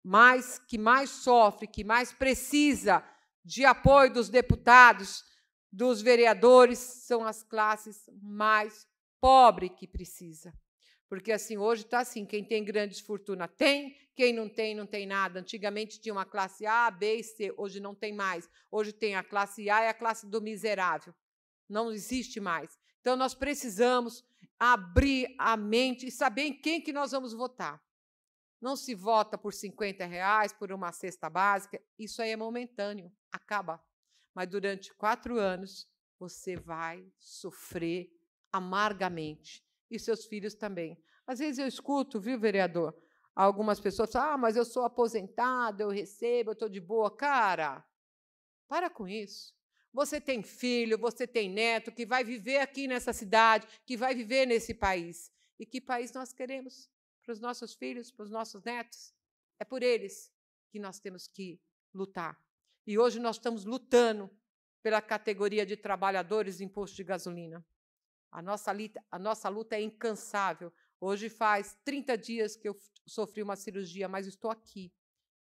mais que mais sofre, que mais precisa de apoio dos deputados, dos vereadores, são as classes mais pobres que precisa. Porque assim hoje está assim, quem tem grandes fortuna tem, quem não tem não tem nada. Antigamente tinha uma classe A, B e C, hoje não tem mais. Hoje tem a classe A e a classe do miserável. Não existe mais. Então nós precisamos abrir a mente e saber em quem que nós vamos votar não se vota por 50 reais, por uma cesta básica. Isso aí é momentâneo, acaba. Mas durante quatro anos, você vai sofrer amargamente. E seus filhos também. Às vezes eu escuto, viu, vereador? Algumas pessoas falam: ah, mas eu sou aposentado, eu recebo, eu estou de boa. Cara, para com isso. Você tem filho, você tem neto que vai viver aqui nessa cidade, que vai viver nesse país. E que país nós queremos? para os nossos filhos, para os nossos netos. É por eles que nós temos que lutar. E hoje nós estamos lutando pela categoria de trabalhadores em posto de gasolina. A nossa, luta, a nossa luta é incansável. Hoje faz 30 dias que eu sofri uma cirurgia, mas estou aqui.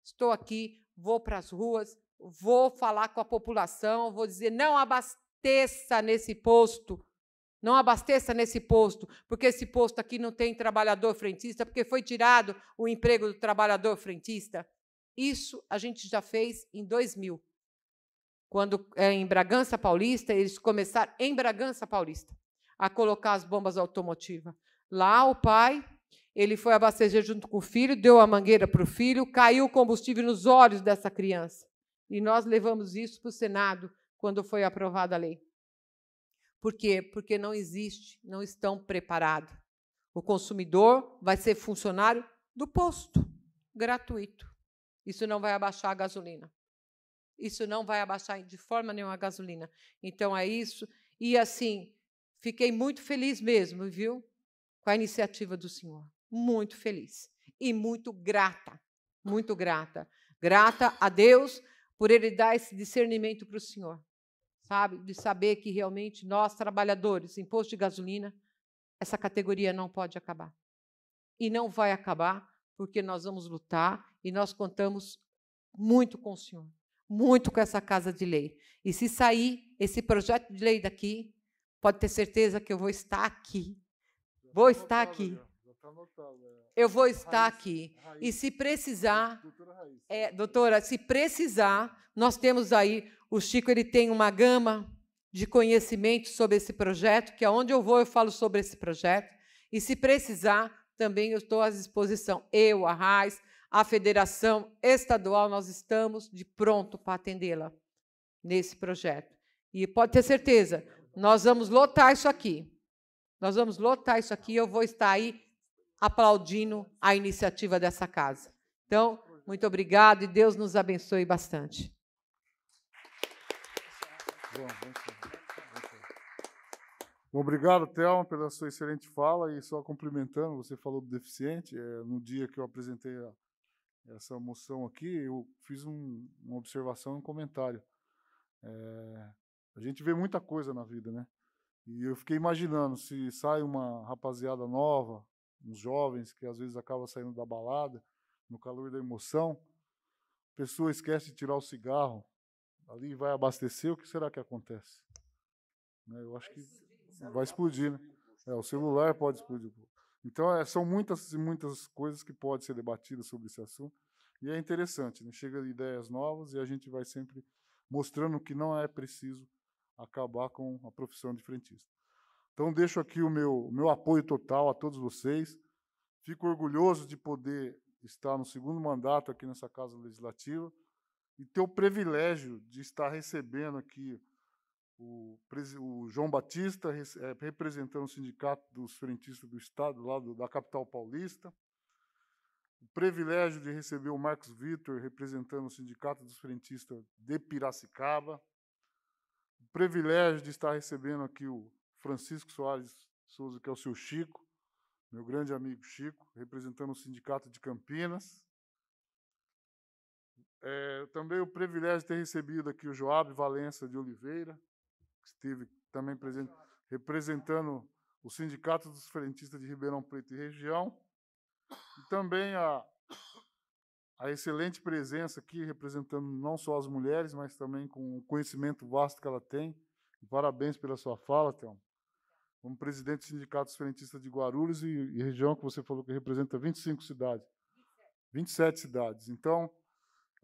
Estou aqui, vou para as ruas, vou falar com a população, vou dizer: não abasteça nesse posto, não abasteça nesse posto, porque esse posto aqui não tem trabalhador frentista, porque foi tirado o emprego do trabalhador frentista. Isso a gente já fez em 2000, quando é, em Bragança Paulista, eles começaram em Bragança Paulista a colocar as bombas automotivas. Lá o pai, ele foi abastecer junto com o filho, deu a mangueira para o filho, caiu o combustível nos olhos dessa criança. E nós levamos isso para o Senado quando foi aprovada a lei. Por quê? Porque não existe, não estão preparados. O consumidor vai ser funcionário do posto, gratuito. Isso não vai abaixar a gasolina. Isso não vai abaixar de forma nenhuma a gasolina. Então é isso. E assim, fiquei muito feliz mesmo, viu? Com a iniciativa do senhor. Muito feliz. E muito grata. Muito grata. Grata a Deus por ele dar esse discernimento para o senhor sabe? De saber que realmente nós, trabalhadores, imposto de gasolina, essa categoria não pode acabar. E não vai acabar, porque nós vamos lutar e nós contamos muito com o senhor, muito com essa casa de lei. E se sair esse projeto de lei daqui, pode ter certeza que eu vou estar aqui. Tá vou estar aqui. Tá é. Eu vou estar aqui. E se precisar, é, doutora, se precisar, nós temos aí o Chico ele tem uma gama de conhecimento sobre esse projeto, que aonde eu vou eu falo sobre esse projeto. E se precisar, também eu estou à disposição. Eu, a RAIS, a Federação Estadual, nós estamos de pronto para atendê-la nesse projeto. E pode ter certeza, nós vamos lotar isso aqui. Nós vamos lotar isso aqui e eu vou estar aí aplaudindo a iniciativa dessa casa. Então, muito obrigado e Deus nos abençoe bastante. Bom, bom Obrigado, Thelma, pela sua excelente fala. E só cumprimentando, você falou do deficiente. É, no dia que eu apresentei a, essa moção aqui, eu fiz um, uma observação, um comentário. É, a gente vê muita coisa na vida, né? E eu fiquei imaginando se sai uma rapaziada nova, uns jovens que às vezes acaba saindo da balada, no calor da emoção, a pessoa esquece de tirar o cigarro, ali vai abastecer, o que será que acontece? Né, eu acho que vai explodir, né? né? É, o celular pode explodir. Então, é, são muitas e muitas coisas que podem ser debatidas sobre esse assunto. E é interessante, né? chega ideias novas e a gente vai sempre mostrando que não é preciso acabar com a profissão de frentista. Então, deixo aqui o meu, meu apoio total a todos vocês. Fico orgulhoso de poder estar no segundo mandato aqui nessa Casa Legislativa e ter o privilégio de estar recebendo aqui o, o João Batista, é, representando o Sindicato dos Frentistas do Estado, lá do, da capital paulista. O privilégio de receber o Marcos Vitor, representando o Sindicato dos Frentistas de Piracicaba. O privilégio de estar recebendo aqui o Francisco Soares Souza, que é o seu Chico, meu grande amigo Chico, representando o Sindicato de Campinas. É, também o privilégio de ter recebido aqui o Joab Valença de Oliveira, que esteve também presente, representando o Sindicato dos Frentistas de Ribeirão Preto e região. E também a, a excelente presença aqui, representando não só as mulheres, mas também com o conhecimento vasto que ela tem. parabéns pela sua fala, Thelma. Como presidente do Sindicato dos Frentistas de Guarulhos e, e região que você falou que representa 25 cidades. 27 cidades. Então,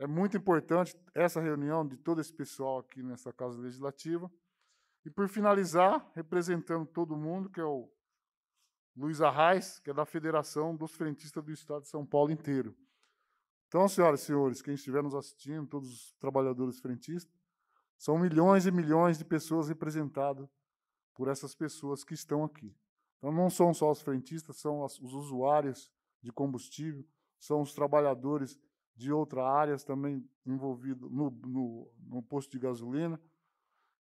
é muito importante essa reunião de todo esse pessoal aqui nessa Casa Legislativa. E por finalizar, representando todo mundo, que é o Luiz Arraes, que é da Federação dos Frentistas do Estado de São Paulo inteiro. Então, senhoras e senhores, quem estiver nos assistindo, todos os trabalhadores frentistas, são milhões e milhões de pessoas representadas por essas pessoas que estão aqui. Então, não são só os frentistas, são os usuários de combustível, são os trabalhadores de outras áreas também envolvido no, no, no posto de gasolina.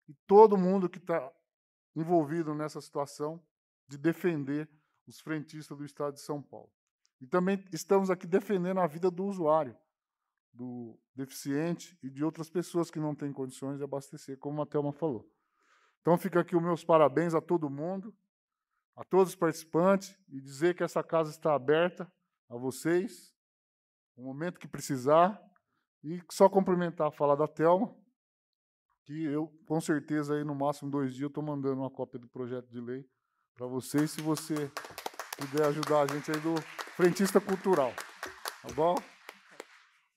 E todo mundo que está envolvido nessa situação de defender os frentistas do Estado de São Paulo. E também estamos aqui defendendo a vida do usuário, do deficiente e de outras pessoas que não têm condições de abastecer, como a Thelma falou. Então fica aqui os meus parabéns a todo mundo, a todos os participantes, e dizer que essa casa está aberta a vocês o momento que precisar. E só cumprimentar, falar da Telma, que eu, com certeza, aí no máximo dois dias, estou mandando uma cópia do projeto de lei para vocês, se você puder ajudar a gente aí do Frentista Cultural. Tá bom?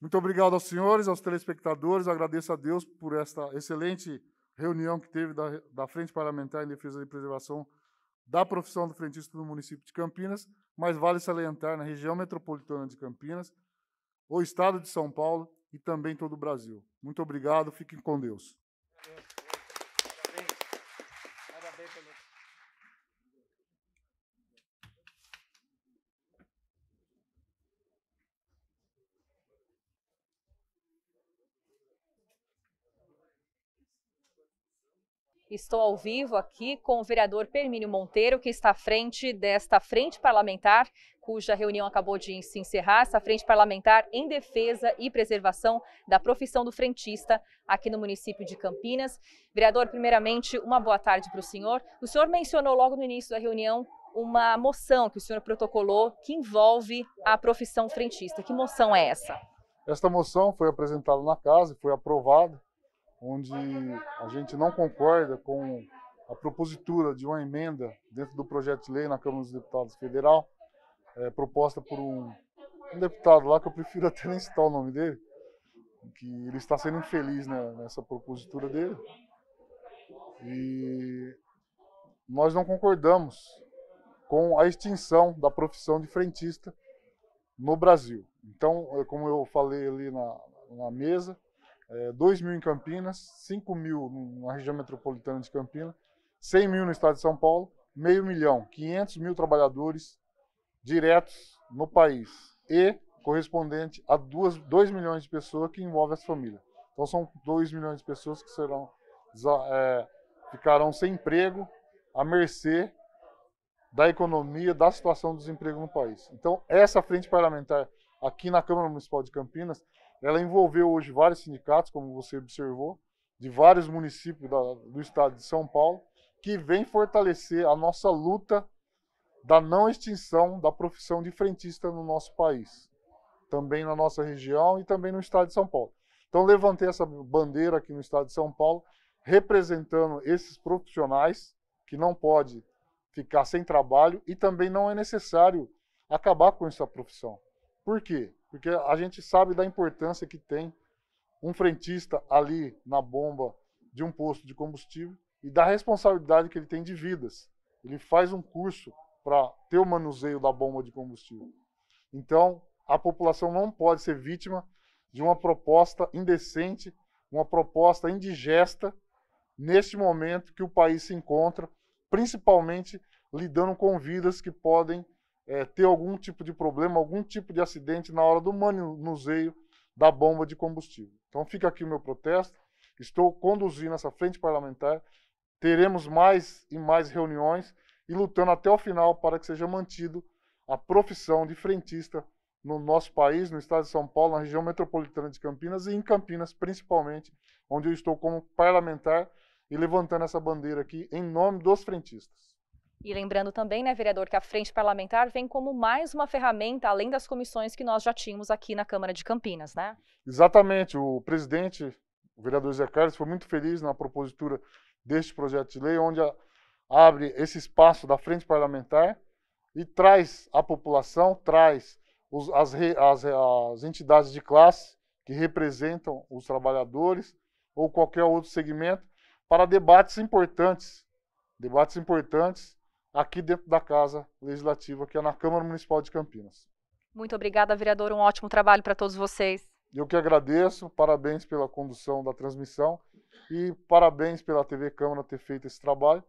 Muito obrigado aos senhores, aos telespectadores. Agradeço a Deus por esta excelente reunião que teve da, da Frente Parlamentar em Defesa e Preservação da profissão do frentista do município de Campinas, mas vale salientar na região metropolitana de Campinas o Estado de São Paulo e também todo o Brasil. Muito obrigado, fiquem com Deus. Estou ao vivo aqui com o vereador Permínio Monteiro, que está à frente desta frente parlamentar, cuja reunião acabou de se encerrar, essa frente parlamentar em defesa e preservação da profissão do frentista aqui no município de Campinas. Vereador, primeiramente, uma boa tarde para o senhor. O senhor mencionou logo no início da reunião uma moção que o senhor protocolou que envolve a profissão frentista. Que moção é essa? Esta moção foi apresentada na casa e foi aprovada onde a gente não concorda com a propositura de uma emenda dentro do projeto de lei na Câmara dos Deputados Federal, é, proposta por um, um, deputado lá, que eu prefiro até nem citar o nome dele, que ele está sendo infeliz né, nessa propositura dele. E nós não concordamos com a extinção da profissão de frentista no Brasil. Então, é como eu falei ali na, na mesa, é, 2 mil em Campinas, 5 mil na região metropolitana de Campinas, 100 mil no estado de São Paulo, meio milhão, 500 mil trabalhadores diretos no país e correspondente a 2, 2 milhões de pessoas que envolve as famílias. Então são 2 milhões de pessoas que serão, é, ficarão sem emprego, à mercê da economia, da situação do desemprego no país. Então essa frente parlamentar aqui na Câmara Municipal de Campinas ela envolveu hoje vários sindicatos, como você observou, de vários municípios da, do estado de São Paulo, que vem fortalecer a nossa luta da não extinção da profissão de frentista no nosso país, também na nossa região e também no estado de São Paulo. Então, levantei essa bandeira aqui no estado de São Paulo, representando esses profissionais que não pode ficar sem trabalho e também não é necessário acabar com essa profissão. Por quê? porque a gente sabe da importância que tem um frentista ali na bomba de um posto de combustível e da responsabilidade que ele tem de vidas. Ele faz um curso para ter o manuseio da bomba de combustível. Então, a população não pode ser vítima de uma proposta indecente, uma proposta indigesta, neste momento que o país se encontra, principalmente lidando com vidas que podem é, ter algum tipo de problema, algum tipo de acidente na hora do manuseio da bomba de combustível. Então fica aqui o meu protesto. Estou conduzindo essa frente parlamentar. Teremos mais e mais reuniões e lutando até o final para que seja mantido a profissão de frentista no nosso país, no estado de São Paulo, na região metropolitana de Campinas e em Campinas, principalmente, onde eu estou como parlamentar e levantando essa bandeira aqui em nome dos frentistas. E lembrando também, né, vereador, que a frente parlamentar vem como mais uma ferramenta, além das comissões que nós já tínhamos aqui na Câmara de Campinas, né? Exatamente. O presidente, o vereador Zé Carlos, foi muito feliz na propositura deste projeto de lei, onde a, abre esse espaço da frente parlamentar e traz a população, traz os, as, re, as, as entidades de classe que representam os trabalhadores ou qualquer outro segmento para debates importantes. Debates importantes aqui dentro da Casa Legislativa, que é na Câmara Municipal de Campinas. Muito obrigada, vereador. Um ótimo trabalho para todos vocês. Eu que agradeço, parabéns pela condução da transmissão e parabéns pela TV Câmara ter feito esse trabalho.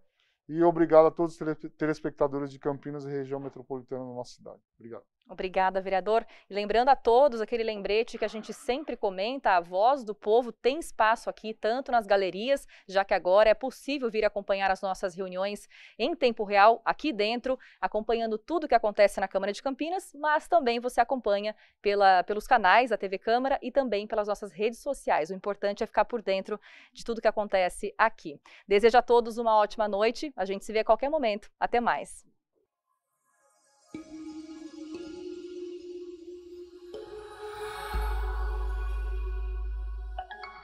E obrigado a todos os telespectadores de Campinas e região metropolitana da nossa cidade. Obrigado. Obrigada, vereador. E lembrando a todos aquele lembrete que a gente sempre comenta: a voz do povo tem espaço aqui, tanto nas galerias, já que agora é possível vir acompanhar as nossas reuniões em tempo real aqui dentro, acompanhando tudo o que acontece na Câmara de Campinas, mas também você acompanha pela, pelos canais da TV Câmara e também pelas nossas redes sociais. O importante é ficar por dentro de tudo que acontece aqui. Desejo a todos uma ótima noite. A gente se vê a qualquer momento. Até mais.